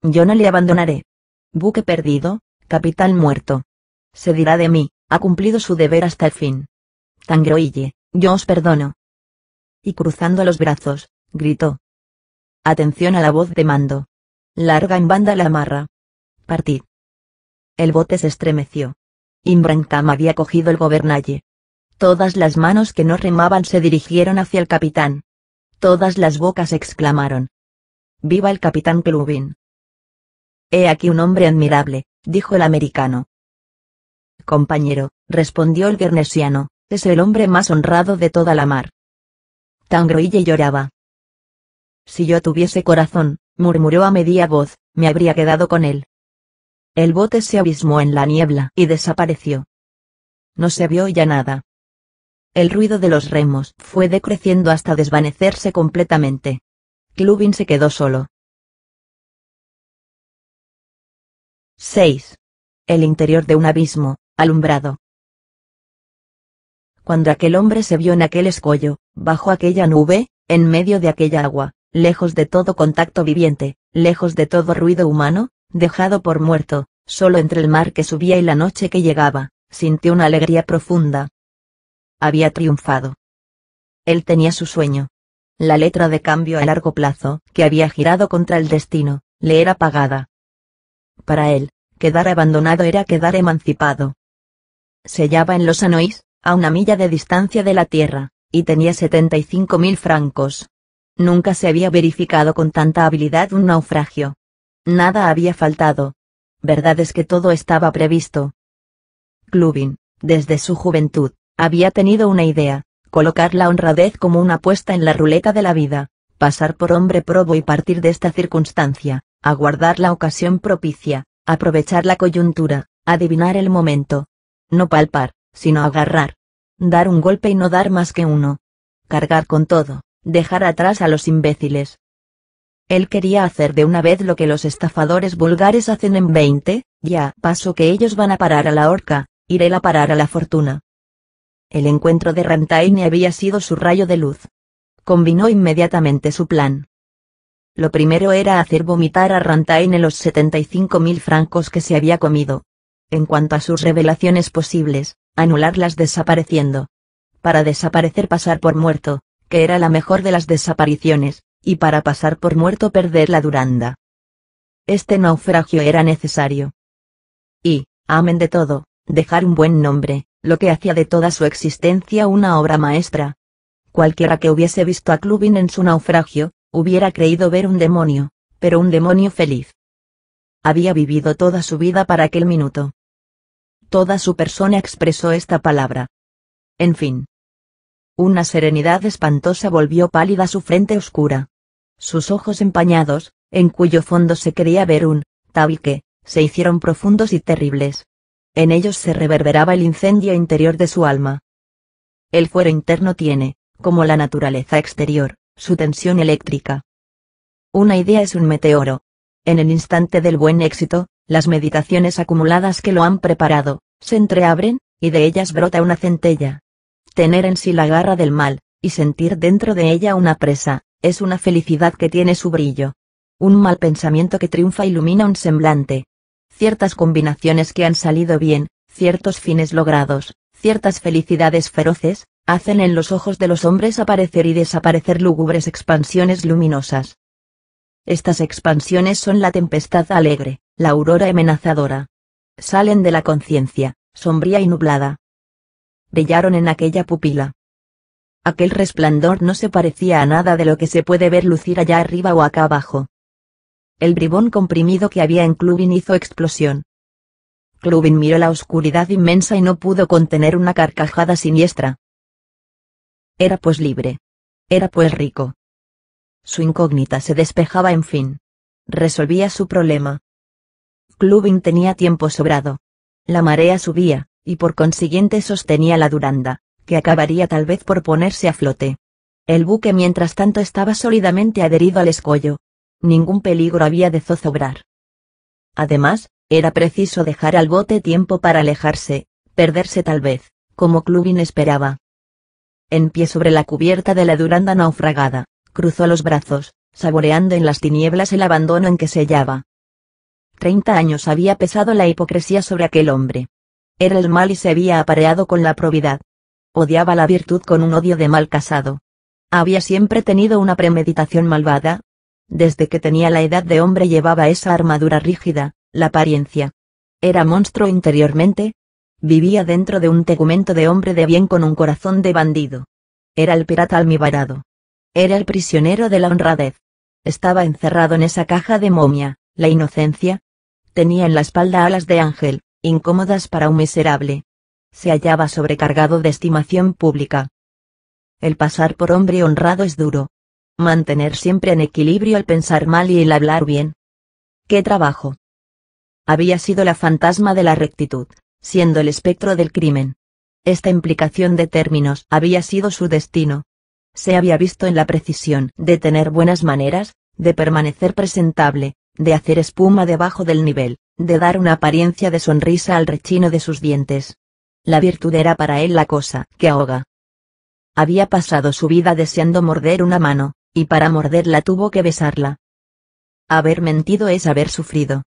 Yo no le abandonaré. Buque perdido, capitán muerto. Se dirá de mí, ha cumplido su deber hasta el fin. Tangroille, yo os perdono. Y cruzando los brazos, gritó. Atención a la voz de mando. Larga en banda la amarra. Partid. El bote se estremeció. Imbrancam había cogido el gobernalle. Todas las manos que no remaban se dirigieron hacia el capitán. Todas las bocas exclamaron. ¡Viva el capitán Clubin! He aquí un hombre admirable, dijo el americano. Compañero, respondió el guernesiano, es el hombre más honrado de toda la mar. Tangroille lloraba. Si yo tuviese corazón, murmuró a media voz, me habría quedado con él. El bote se abismó en la niebla y desapareció. No se vio ya nada. El ruido de los remos fue decreciendo hasta desvanecerse completamente. Clubin se quedó solo. 6. El interior de un abismo, alumbrado. Cuando aquel hombre se vio en aquel escollo, bajo aquella nube, en medio de aquella agua, lejos de todo contacto viviente, lejos de todo ruido humano, dejado por muerto, solo entre el mar que subía y la noche que llegaba, sintió una alegría profunda. Había triunfado. Él tenía su sueño. La letra de cambio a largo plazo, que había girado contra el destino, le era pagada. Para él, quedar abandonado era quedar emancipado. Sellaba en los anois, a una milla de distancia de la Tierra, y tenía 75.000 francos. Nunca se había verificado con tanta habilidad un naufragio. Nada había faltado. Verdad es que todo estaba previsto. Clubin, desde su juventud, había tenido una idea, colocar la honradez como una apuesta en la ruleta de la vida, pasar por hombre probo y partir de esta circunstancia, aguardar la ocasión propicia, aprovechar la coyuntura, adivinar el momento. No palpar, sino agarrar. Dar un golpe y no dar más que uno. Cargar con todo, dejar atrás a los imbéciles. Él quería hacer de una vez lo que los estafadores vulgares hacen en 20, ya paso que ellos van a parar a la horca, iré a parar a la fortuna. El encuentro de Rantaine había sido su rayo de luz. Combinó inmediatamente su plan. Lo primero era hacer vomitar a Rantaine los 75.000 francos que se había comido. En cuanto a sus revelaciones posibles, anularlas desapareciendo. Para desaparecer pasar por muerto, que era la mejor de las desapariciones, y para pasar por muerto perder la Duranda. Este naufragio era necesario. Y, amén de todo, dejar un buen nombre, lo que hacía de toda su existencia una obra maestra. Cualquiera que hubiese visto a Clubin en su naufragio, hubiera creído ver un demonio, pero un demonio feliz. Había vivido toda su vida para aquel minuto toda su persona expresó esta palabra. En fin. Una serenidad espantosa volvió pálida su frente oscura. Sus ojos empañados, en cuyo fondo se quería ver un tabique, se hicieron profundos y terribles. En ellos se reverberaba el incendio interior de su alma. El fuero interno tiene, como la naturaleza exterior, su tensión eléctrica. Una idea es un meteoro. En el instante del buen éxito, las meditaciones acumuladas que lo han preparado, se entreabren, y de ellas brota una centella. Tener en sí la garra del mal, y sentir dentro de ella una presa, es una felicidad que tiene su brillo. Un mal pensamiento que triunfa ilumina un semblante. Ciertas combinaciones que han salido bien, ciertos fines logrados, ciertas felicidades feroces, hacen en los ojos de los hombres aparecer y desaparecer lúgubres expansiones luminosas. Estas expansiones son la tempestad alegre, la aurora amenazadora. Salen de la conciencia, sombría y nublada. Brillaron en aquella pupila. Aquel resplandor no se parecía a nada de lo que se puede ver lucir allá arriba o acá abajo. El bribón comprimido que había en Clubin hizo explosión. Clubin miró la oscuridad inmensa y no pudo contener una carcajada siniestra. Era pues libre. Era pues rico. Su incógnita se despejaba en fin. Resolvía su problema. Clubin tenía tiempo sobrado. La marea subía, y por consiguiente sostenía la Duranda, que acabaría tal vez por ponerse a flote. El buque mientras tanto estaba sólidamente adherido al escollo. Ningún peligro había de zozobrar. Además, era preciso dejar al bote tiempo para alejarse, perderse tal vez, como Clubin esperaba. En pie sobre la cubierta de la Duranda naufragada, cruzó los brazos, saboreando en las tinieblas el abandono en que se hallaba. 30 años había pesado la hipocresía sobre aquel hombre. Era el mal y se había apareado con la probidad. Odiaba la virtud con un odio de mal casado. Había siempre tenido una premeditación malvada. Desde que tenía la edad de hombre llevaba esa armadura rígida, la apariencia. Era monstruo interiormente. Vivía dentro de un tegumento de hombre de bien con un corazón de bandido. Era el pirata almibarado. Era el prisionero de la honradez. Estaba encerrado en esa caja de momia, la inocencia, Tenía en la espalda alas de ángel, incómodas para un miserable. Se hallaba sobrecargado de estimación pública. El pasar por hombre honrado es duro. Mantener siempre en equilibrio el pensar mal y el hablar bien. ¡Qué trabajo! Había sido la fantasma de la rectitud, siendo el espectro del crimen. Esta implicación de términos había sido su destino. Se había visto en la precisión de tener buenas maneras, de permanecer presentable, de hacer espuma debajo del nivel, de dar una apariencia de sonrisa al rechino de sus dientes. La virtud era para él la cosa que ahoga. Había pasado su vida deseando morder una mano, y para morderla tuvo que besarla. Haber mentido es haber sufrido.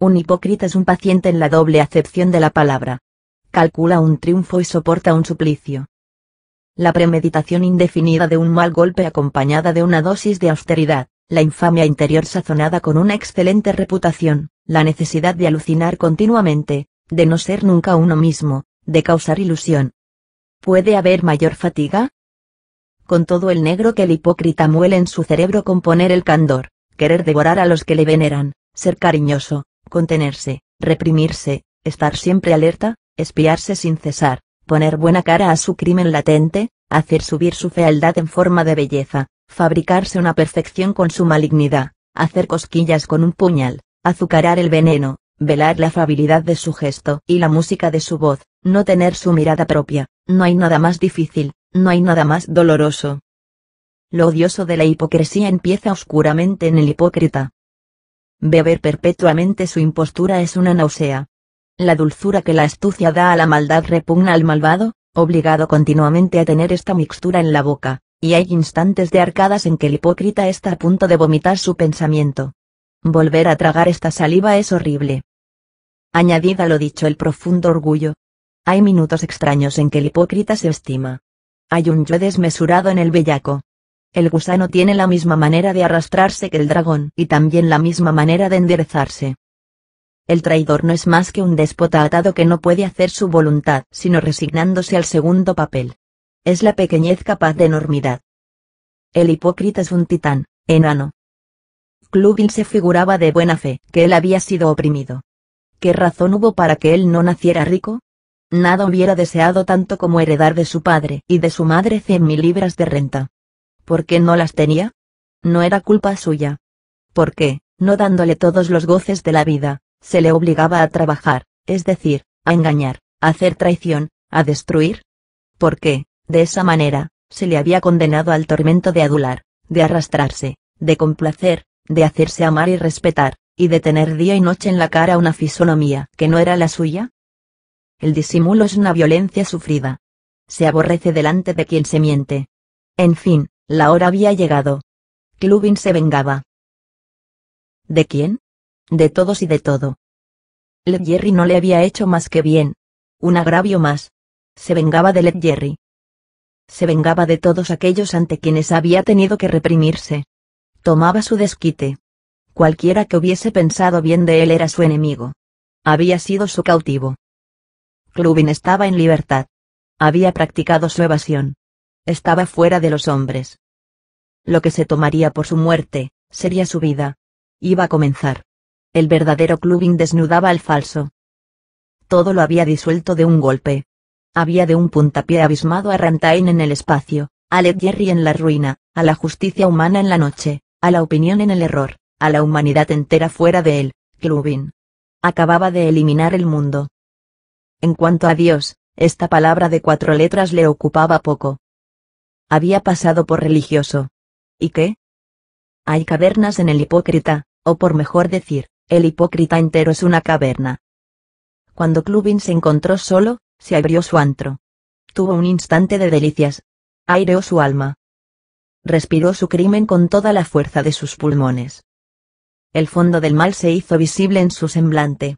Un hipócrita es un paciente en la doble acepción de la palabra. Calcula un triunfo y soporta un suplicio. La premeditación indefinida de un mal golpe acompañada de una dosis de austeridad, la infamia interior sazonada con una excelente reputación, la necesidad de alucinar continuamente, de no ser nunca uno mismo, de causar ilusión. ¿Puede haber mayor fatiga? Con todo el negro que el hipócrita muele en su cerebro componer el candor, querer devorar a los que le veneran, ser cariñoso, contenerse, reprimirse, estar siempre alerta, espiarse sin cesar, poner buena cara a su crimen latente, hacer subir su fealdad en forma de belleza, fabricarse una perfección con su malignidad, hacer cosquillas con un puñal, azucarar el veneno, velar la afabilidad de su gesto y la música de su voz, no tener su mirada propia, no hay nada más difícil, no hay nada más doloroso. Lo odioso de la hipocresía empieza oscuramente en el hipócrita. Beber perpetuamente su impostura es una náusea. La dulzura que la astucia da a la maldad repugna al malvado, obligado continuamente a tener esta mixtura en la boca, y hay instantes de arcadas en que el hipócrita está a punto de vomitar su pensamiento. Volver a tragar esta saliva es horrible. Añadida a lo dicho el profundo orgullo. Hay minutos extraños en que el hipócrita se estima. Hay un yo desmesurado en el bellaco. El gusano tiene la misma manera de arrastrarse que el dragón y también la misma manera de enderezarse. El traidor no es más que un déspota atado que no puede hacer su voluntad, sino resignándose al segundo papel es la pequeñez capaz de enormidad. El hipócrita es un titán, enano. Clubin se figuraba de buena fe que él había sido oprimido. ¿Qué razón hubo para que él no naciera rico? Nada hubiera deseado tanto como heredar de su padre y de su madre cien mil libras de renta. ¿Por qué no las tenía? No era culpa suya. ¿Por qué, no dándole todos los goces de la vida, se le obligaba a trabajar, es decir, a engañar, a hacer traición, a destruir? ¿Por qué, de esa manera, se le había condenado al tormento de adular, de arrastrarse, de complacer, de hacerse amar y respetar, y de tener día y noche en la cara una fisonomía que no era la suya. El disimulo es una violencia sufrida. Se aborrece delante de quien se miente. En fin, la hora había llegado. Clubin se vengaba. ¿De quién? De todos y de todo. Led Jerry no le había hecho más que bien. Un agravio más. Se vengaba de Led Jerry se vengaba de todos aquellos ante quienes había tenido que reprimirse. Tomaba su desquite. Cualquiera que hubiese pensado bien de él era su enemigo. Había sido su cautivo. Clubin estaba en libertad. Había practicado su evasión. Estaba fuera de los hombres. Lo que se tomaría por su muerte, sería su vida. Iba a comenzar. El verdadero Clubin desnudaba al falso. Todo lo había disuelto de un golpe. Había de un puntapié abismado a Rantain en el espacio, a Jerry en la ruina, a la justicia humana en la noche, a la opinión en el error, a la humanidad entera fuera de él, Clubin. Acababa de eliminar el mundo. En cuanto a Dios, esta palabra de cuatro letras le ocupaba poco. Había pasado por religioso. ¿Y qué? Hay cavernas en el hipócrita, o por mejor decir, el hipócrita entero es una caverna. Cuando Clubin se encontró solo, se abrió su antro. Tuvo un instante de delicias. Aireó su alma. Respiró su crimen con toda la fuerza de sus pulmones. El fondo del mal se hizo visible en su semblante.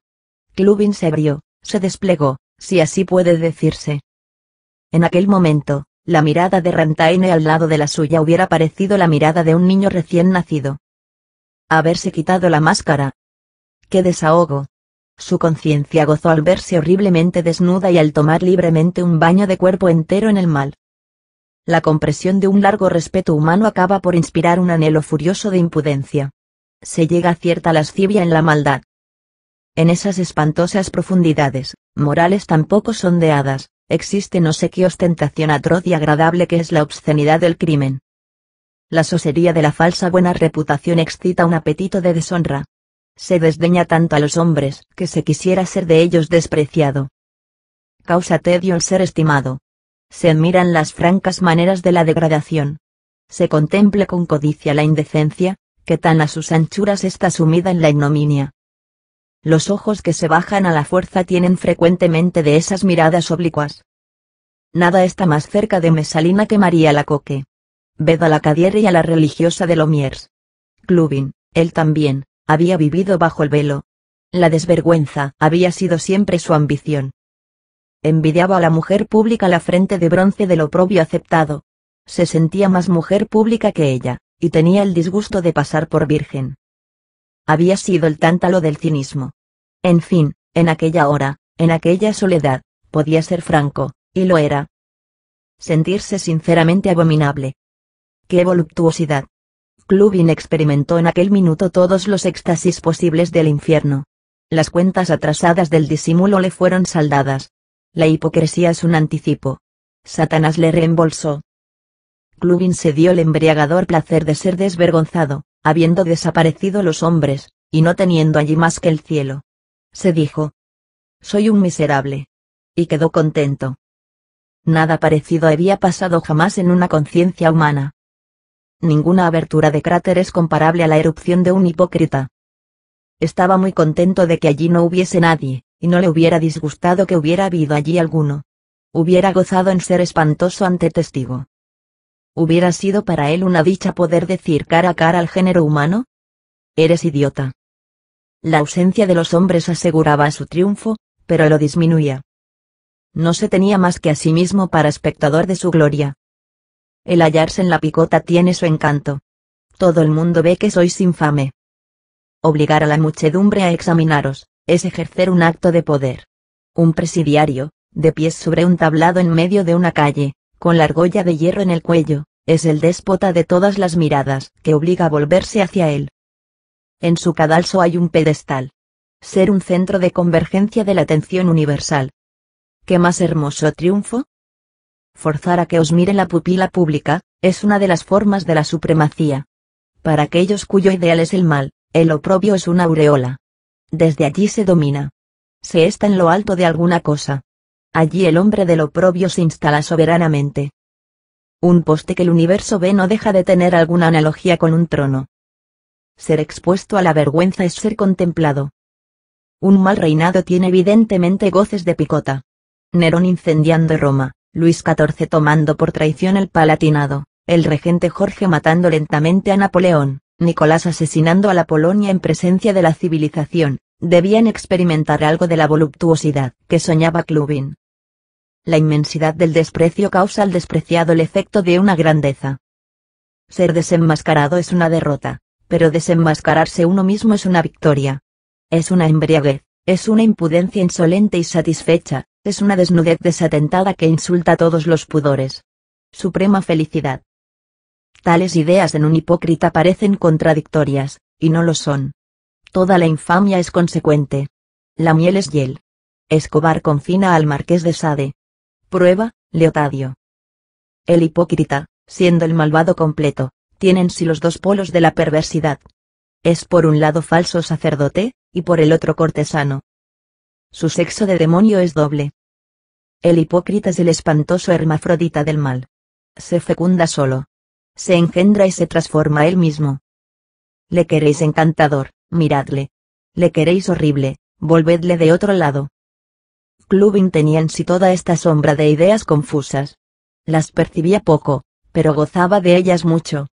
Clubin se abrió, se desplegó, si así puede decirse. En aquel momento, la mirada de Rantaine al lado de la suya hubiera parecido la mirada de un niño recién nacido. Haberse quitado la máscara. ¡Qué desahogo! Su conciencia gozó al verse horriblemente desnuda y al tomar libremente un baño de cuerpo entero en el mal. La compresión de un largo respeto humano acaba por inspirar un anhelo furioso de impudencia. Se llega a cierta lascivia en la maldad. En esas espantosas profundidades, morales tampoco son de existe no sé qué ostentación atroz y agradable que es la obscenidad del crimen. La sosería de la falsa buena reputación excita un apetito de deshonra, se desdeña tanto a los hombres, que se quisiera ser de ellos despreciado. Causa tedio el ser estimado. Se admiran las francas maneras de la degradación. Se contemple con codicia la indecencia, que tan a sus anchuras está sumida en la ignominia. Los ojos que se bajan a la fuerza tienen frecuentemente de esas miradas oblicuas. Nada está más cerca de Mesalina que María Lacoque. Ved a la Cadier y a la religiosa de Lomiers. Clubin, él también, había vivido bajo el velo. La desvergüenza había sido siempre su ambición. Envidiaba a la mujer pública la frente de bronce del oprobio aceptado. Se sentía más mujer pública que ella, y tenía el disgusto de pasar por virgen. Había sido el tántalo del cinismo. En fin, en aquella hora, en aquella soledad, podía ser franco, y lo era. Sentirse sinceramente abominable. ¡Qué voluptuosidad! Clubin experimentó en aquel minuto todos los éxtasis posibles del infierno. Las cuentas atrasadas del disimulo le fueron saldadas. La hipocresía es un anticipo. Satanás le reembolsó. Clubin se dio el embriagador placer de ser desvergonzado, habiendo desaparecido los hombres, y no teniendo allí más que el cielo. Se dijo. Soy un miserable. Y quedó contento. Nada parecido había pasado jamás en una conciencia humana. Ninguna abertura de cráter es comparable a la erupción de un hipócrita. Estaba muy contento de que allí no hubiese nadie, y no le hubiera disgustado que hubiera habido allí alguno. Hubiera gozado en ser espantoso ante testigo. Hubiera sido para él una dicha poder decir cara a cara al género humano. Eres idiota. La ausencia de los hombres aseguraba su triunfo, pero lo disminuía. No se tenía más que a sí mismo para espectador de su gloria el hallarse en la picota tiene su encanto. Todo el mundo ve que sois infame. Obligar a la muchedumbre a examinaros, es ejercer un acto de poder. Un presidiario, de pies sobre un tablado en medio de una calle, con la argolla de hierro en el cuello, es el déspota de todas las miradas, que obliga a volverse hacia él. En su cadalso hay un pedestal. Ser un centro de convergencia de la atención universal. ¿Qué más hermoso triunfo? Forzar a que os mire la pupila pública, es una de las formas de la supremacía. Para aquellos cuyo ideal es el mal, el oprobio es una aureola. Desde allí se domina. Se está en lo alto de alguna cosa. Allí el hombre del oprobio se instala soberanamente. Un poste que el universo ve no deja de tener alguna analogía con un trono. Ser expuesto a la vergüenza es ser contemplado. Un mal reinado tiene evidentemente goces de picota. Nerón incendiando Roma. Luis XIV tomando por traición el Palatinado, el regente Jorge matando lentamente a Napoleón, Nicolás asesinando a la Polonia en presencia de la civilización, debían experimentar algo de la voluptuosidad que soñaba Clubin. La inmensidad del desprecio causa al despreciado el efecto de una grandeza. Ser desenmascarado es una derrota, pero desenmascararse uno mismo es una victoria. Es una embriaguez, es una impudencia insolente y satisfecha, es una desnudez desatentada que insulta todos los pudores. Suprema felicidad. Tales ideas en un hipócrita parecen contradictorias, y no lo son. Toda la infamia es consecuente. La miel es hiel. Escobar confina al marqués de Sade. Prueba, Leotadio. El hipócrita, siendo el malvado completo, tiene en sí los dos polos de la perversidad. Es por un lado falso sacerdote, y por el otro cortesano. Su sexo de demonio es doble. El hipócrita es el espantoso hermafrodita del mal. Se fecunda solo. Se engendra y se transforma él mismo. Le queréis encantador, miradle. Le queréis horrible, volvedle de otro lado. Clubin tenía en sí toda esta sombra de ideas confusas. Las percibía poco, pero gozaba de ellas mucho.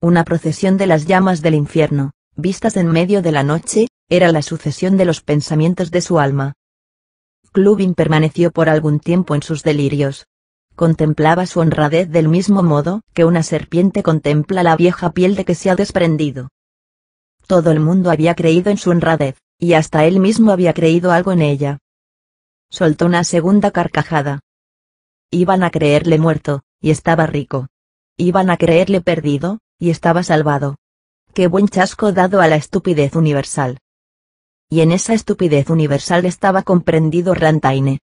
Una procesión de las llamas del infierno vistas en medio de la noche, era la sucesión de los pensamientos de su alma. Clubin permaneció por algún tiempo en sus delirios. Contemplaba su honradez del mismo modo que una serpiente contempla la vieja piel de que se ha desprendido. Todo el mundo había creído en su honradez, y hasta él mismo había creído algo en ella. Soltó una segunda carcajada. Iban a creerle muerto, y estaba rico. Iban a creerle perdido, y estaba salvado qué buen chasco dado a la estupidez universal. Y en esa estupidez universal estaba comprendido Rantaine.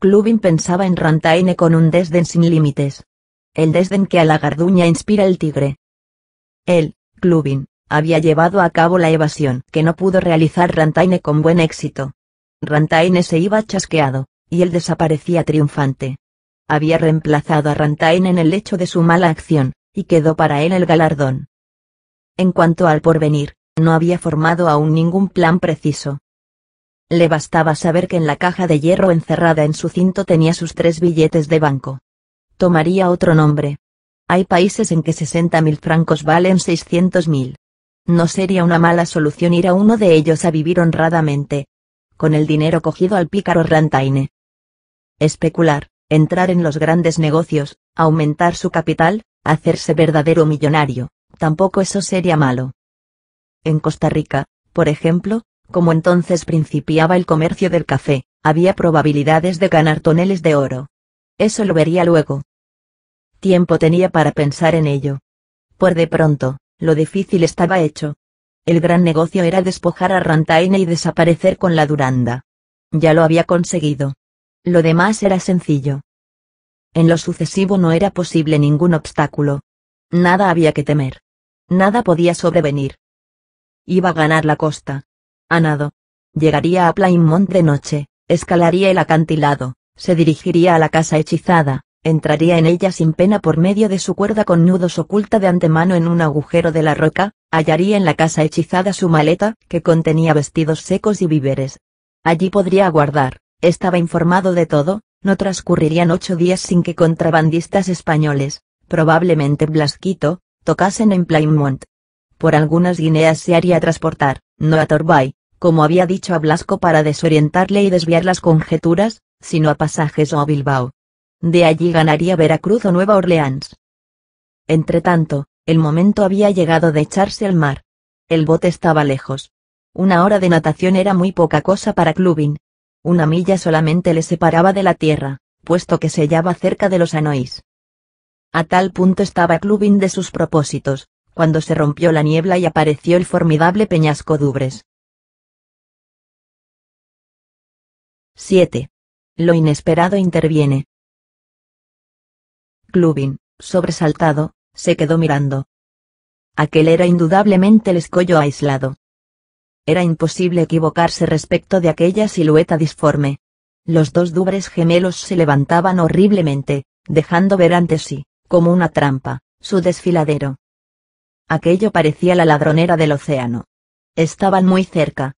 Clubin pensaba en Rantaine con un desdén sin límites. El desdén que a la garduña inspira el tigre. Él, Clubin, había llevado a cabo la evasión que no pudo realizar Rantaine con buen éxito. Rantaine se iba chasqueado, y él desaparecía triunfante. Había reemplazado a Rantaine en el hecho de su mala acción, y quedó para él el galardón. En cuanto al porvenir, no había formado aún ningún plan preciso. Le bastaba saber que en la caja de hierro encerrada en su cinto tenía sus tres billetes de banco. Tomaría otro nombre. Hay países en que 60.000 francos valen 600.000. No sería una mala solución ir a uno de ellos a vivir honradamente. Con el dinero cogido al pícaro Rantaine. Especular, entrar en los grandes negocios, aumentar su capital, hacerse verdadero millonario, tampoco eso sería malo. En Costa Rica, por ejemplo, como entonces principiaba el comercio del café, había probabilidades de ganar toneles de oro. Eso lo vería luego. Tiempo tenía para pensar en ello. Por de pronto, lo difícil estaba hecho. El gran negocio era despojar a Rantaine y desaparecer con la Duranda. Ya lo había conseguido. Lo demás era sencillo. En lo sucesivo no era posible ningún obstáculo. Nada había que temer. Nada podía sobrevenir. Iba a ganar la costa. A nado. Llegaría a Plainmont de noche, escalaría el acantilado, se dirigiría a la casa hechizada, entraría en ella sin pena por medio de su cuerda con nudos oculta de antemano en un agujero de la roca, hallaría en la casa hechizada su maleta, que contenía vestidos secos y víveres. Allí podría aguardar, estaba informado de todo, no transcurrirían ocho días sin que contrabandistas españoles, probablemente Blasquito, tocasen en Plymouth. Por algunas guineas se haría transportar, no a Torbay, como había dicho a Blasco para desorientarle y desviar las conjeturas, sino a Pasajes o a Bilbao. De allí ganaría Veracruz o Nueva Orleans. Entretanto, el momento había llegado de echarse al mar. El bote estaba lejos. Una hora de natación era muy poca cosa para Clubin. Una milla solamente le separaba de la tierra, puesto que se hallaba cerca de los Anois. A tal punto estaba Clubin de sus propósitos, cuando se rompió la niebla y apareció el formidable peñasco Dubres. 7. Lo inesperado interviene. Clubin, sobresaltado, se quedó mirando. Aquel era indudablemente el escollo aislado. Era imposible equivocarse respecto de aquella silueta disforme. Los dos dubres gemelos se levantaban horriblemente, dejando ver ante sí, como una trampa, su desfiladero. Aquello parecía la ladronera del océano. Estaban muy cerca.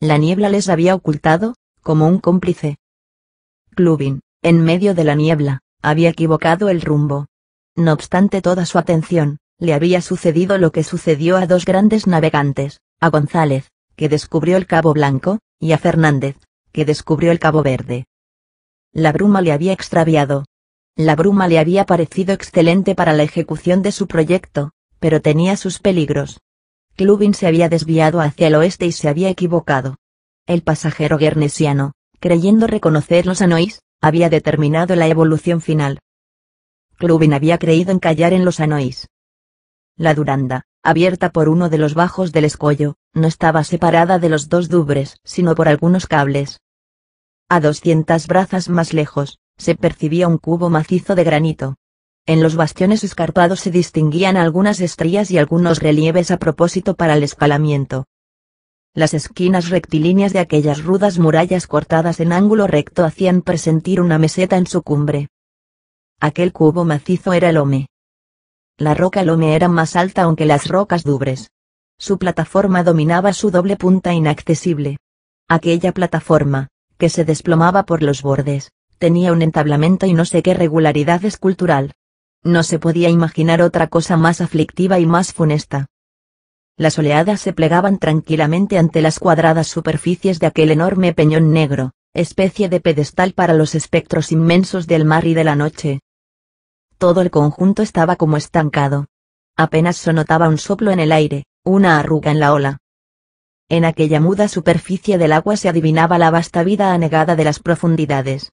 La niebla les había ocultado, como un cómplice. Clubin, en medio de la niebla, había equivocado el rumbo. No obstante toda su atención, le había sucedido lo que sucedió a dos grandes navegantes, a González, que descubrió el Cabo Blanco, y a Fernández, que descubrió el Cabo Verde. La bruma le había extraviado, la bruma le había parecido excelente para la ejecución de su proyecto, pero tenía sus peligros. Clubin se había desviado hacia el oeste y se había equivocado. El pasajero guernesiano, creyendo reconocer los Anois, había determinado la evolución final. Clubin había creído encallar en los Anois. La Duranda, abierta por uno de los bajos del escollo, no estaba separada de los dos dubres, sino por algunos cables. A 200 brazas más lejos, se percibía un cubo macizo de granito. En los bastiones escarpados se distinguían algunas estrías y algunos relieves a propósito para el escalamiento. Las esquinas rectilíneas de aquellas rudas murallas cortadas en ángulo recto hacían presentir una meseta en su cumbre. Aquel cubo macizo era el Ome. La roca Lome era más alta aunque las rocas dubres. Su plataforma dominaba su doble punta inaccesible. Aquella plataforma, que se desplomaba por los bordes, tenía un entablamento y no sé qué regularidad escultural. No se podía imaginar otra cosa más aflictiva y más funesta. Las oleadas se plegaban tranquilamente ante las cuadradas superficies de aquel enorme peñón negro, especie de pedestal para los espectros inmensos del mar y de la noche. Todo el conjunto estaba como estancado. Apenas se notaba un soplo en el aire, una arruga en la ola. En aquella muda superficie del agua se adivinaba la vasta vida anegada de las profundidades.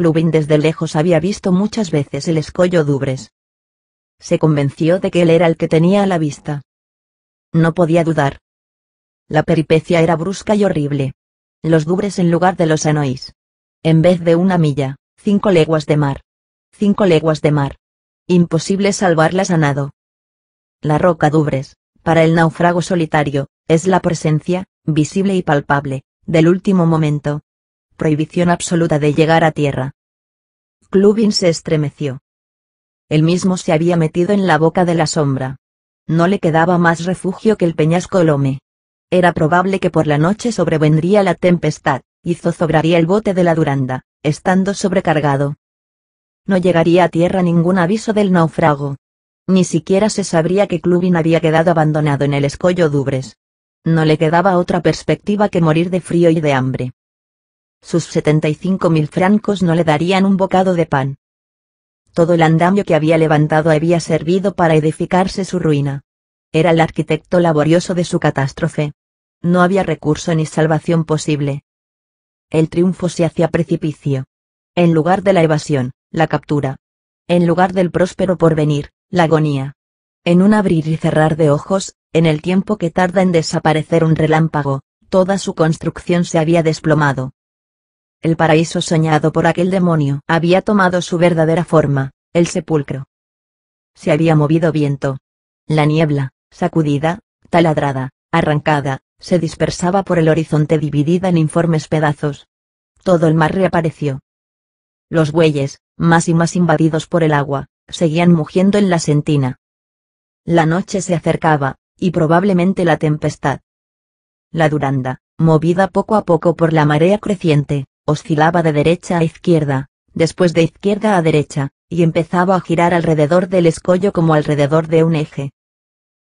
Clubin desde lejos había visto muchas veces el escollo Dubres. Se convenció de que él era el que tenía a la vista. No podía dudar. La peripecia era brusca y horrible. Los Dubres en lugar de los Anois. En vez de una milla, cinco leguas de mar. Cinco leguas de mar. Imposible salvarlas a nado. La roca Dubres, para el náufrago solitario, es la presencia, visible y palpable, del último momento, prohibición absoluta de llegar a tierra. Clubin se estremeció. Él mismo se había metido en la boca de la sombra. No le quedaba más refugio que el peñasco Lome. Era probable que por la noche sobrevendría la tempestad, y zozobraría el bote de la Duranda, estando sobrecargado. No llegaría a tierra ningún aviso del naufrago. Ni siquiera se sabría que Clubin había quedado abandonado en el escollo Dubres. No le quedaba otra perspectiva que morir de frío y de hambre. Sus mil francos no le darían un bocado de pan. Todo el andamio que había levantado había servido para edificarse su ruina. Era el arquitecto laborioso de su catástrofe. No había recurso ni salvación posible. El triunfo se hacía precipicio. En lugar de la evasión, la captura. En lugar del próspero porvenir, la agonía. En un abrir y cerrar de ojos, en el tiempo que tarda en desaparecer un relámpago, toda su construcción se había desplomado el paraíso soñado por aquel demonio había tomado su verdadera forma, el sepulcro. Se había movido viento. La niebla, sacudida, taladrada, arrancada, se dispersaba por el horizonte dividida en informes pedazos. Todo el mar reapareció. Los bueyes, más y más invadidos por el agua, seguían mugiendo en la sentina. La noche se acercaba, y probablemente la tempestad. La Duranda, movida poco a poco por la marea creciente, oscilaba de derecha a izquierda, después de izquierda a derecha, y empezaba a girar alrededor del escollo como alrededor de un eje.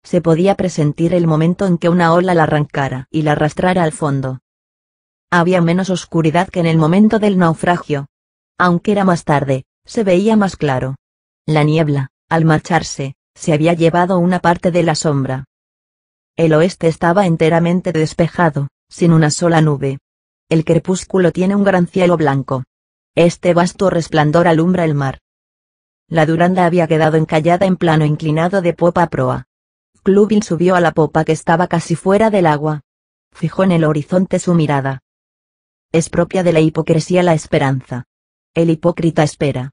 Se podía presentir el momento en que una ola la arrancara y la arrastrara al fondo. Había menos oscuridad que en el momento del naufragio. Aunque era más tarde, se veía más claro. La niebla, al marcharse, se había llevado una parte de la sombra. El oeste estaba enteramente despejado, sin una sola nube, el crepúsculo tiene un gran cielo blanco. Este vasto resplandor alumbra el mar. La Duranda había quedado encallada en plano inclinado de popa a proa. Clubin subió a la popa que estaba casi fuera del agua. Fijó en el horizonte su mirada. Es propia de la hipocresía la esperanza. El hipócrita espera.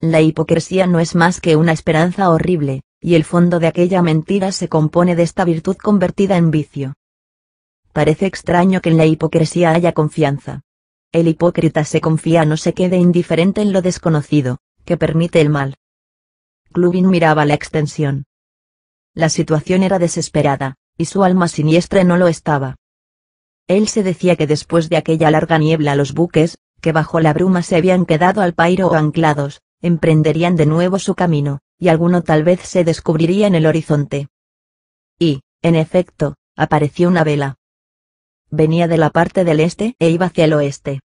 La hipocresía no es más que una esperanza horrible, y el fondo de aquella mentira se compone de esta virtud convertida en vicio. Parece extraño que en la hipocresía haya confianza. El hipócrita se confía no se quede indiferente en lo desconocido, que permite el mal. Clubin miraba la extensión. La situación era desesperada, y su alma siniestra no lo estaba. Él se decía que después de aquella larga niebla los buques, que bajo la bruma se habían quedado al pairo o anclados, emprenderían de nuevo su camino, y alguno tal vez se descubriría en el horizonte. Y, en efecto, apareció una vela venía de la parte del este e iba hacia el oeste.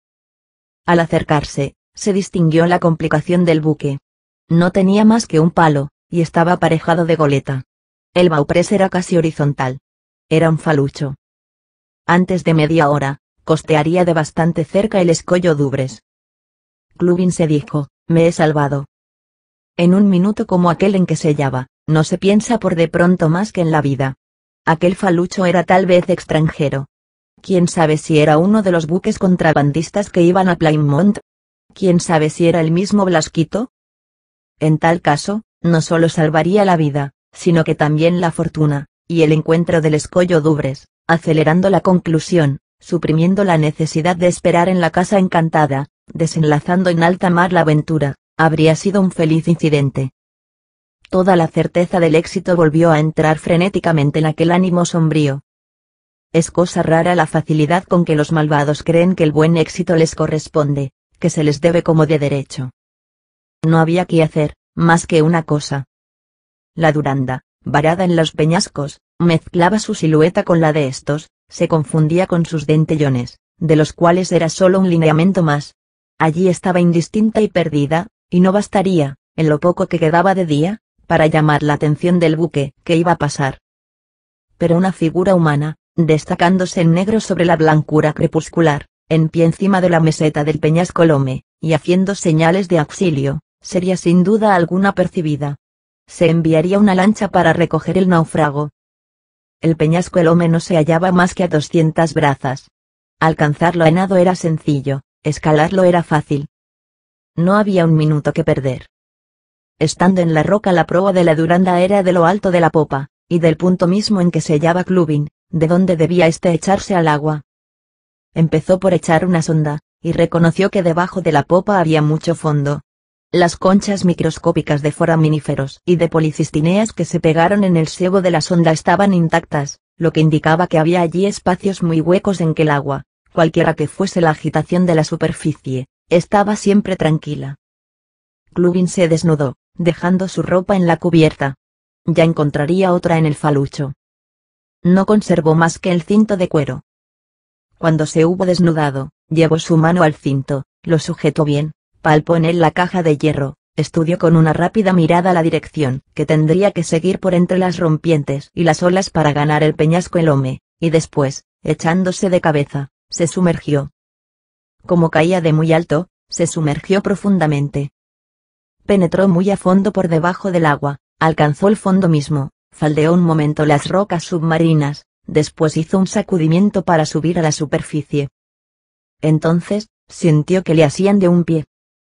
Al acercarse, se distinguió la complicación del buque. No tenía más que un palo, y estaba aparejado de goleta. El bauprés era casi horizontal. Era un falucho. Antes de media hora, costearía de bastante cerca el escollo Dubres. Clubin se dijo, me he salvado. En un minuto como aquel en que se hallaba, no se piensa por de pronto más que en la vida. Aquel falucho era tal vez extranjero, Quién sabe si era uno de los buques contrabandistas que iban a Plainmont? Quién sabe si era el mismo Blasquito. En tal caso, no solo salvaría la vida, sino que también la fortuna, y el encuentro del escollo Dubres, acelerando la conclusión, suprimiendo la necesidad de esperar en la casa encantada, desenlazando en alta mar la aventura, habría sido un feliz incidente. Toda la certeza del éxito volvió a entrar frenéticamente en aquel ánimo sombrío, es cosa rara la facilidad con que los malvados creen que el buen éxito les corresponde, que se les debe como de derecho. No había que hacer, más que una cosa. La Duranda, varada en los peñascos, mezclaba su silueta con la de estos, se confundía con sus dentellones, de los cuales era solo un lineamento más. Allí estaba indistinta y perdida, y no bastaría, en lo poco que quedaba de día, para llamar la atención del buque que iba a pasar. Pero una figura humana, destacándose en negro sobre la blancura crepuscular, en pie encima de la meseta del peñasco Lome, y haciendo señales de auxilio, sería sin duda alguna percibida. Se enviaría una lancha para recoger el náufrago. El peñasco Lome no se hallaba más que a 200 brazas. Alcanzarlo a nado era sencillo, escalarlo era fácil. No había un minuto que perder. Estando en la roca la proa de la Duranda era de lo alto de la popa, y del punto mismo en que se hallaba Clubin, de dónde debía éste echarse al agua. Empezó por echar una sonda, y reconoció que debajo de la popa había mucho fondo. Las conchas microscópicas de foraminíferos y de policistineas que se pegaron en el sebo de la sonda estaban intactas, lo que indicaba que había allí espacios muy huecos en que el agua, cualquiera que fuese la agitación de la superficie, estaba siempre tranquila. Clubin se desnudó, dejando su ropa en la cubierta. Ya encontraría otra en el falucho no conservó más que el cinto de cuero. Cuando se hubo desnudado, llevó su mano al cinto, lo sujetó bien, palpó en él la caja de hierro, estudió con una rápida mirada la dirección que tendría que seguir por entre las rompientes y las olas para ganar el peñasco el home, y después, echándose de cabeza, se sumergió. Como caía de muy alto, se sumergió profundamente. Penetró muy a fondo por debajo del agua, alcanzó el fondo mismo, faldeó un momento las rocas submarinas, después hizo un sacudimiento para subir a la superficie. Entonces, sintió que le hacían de un pie,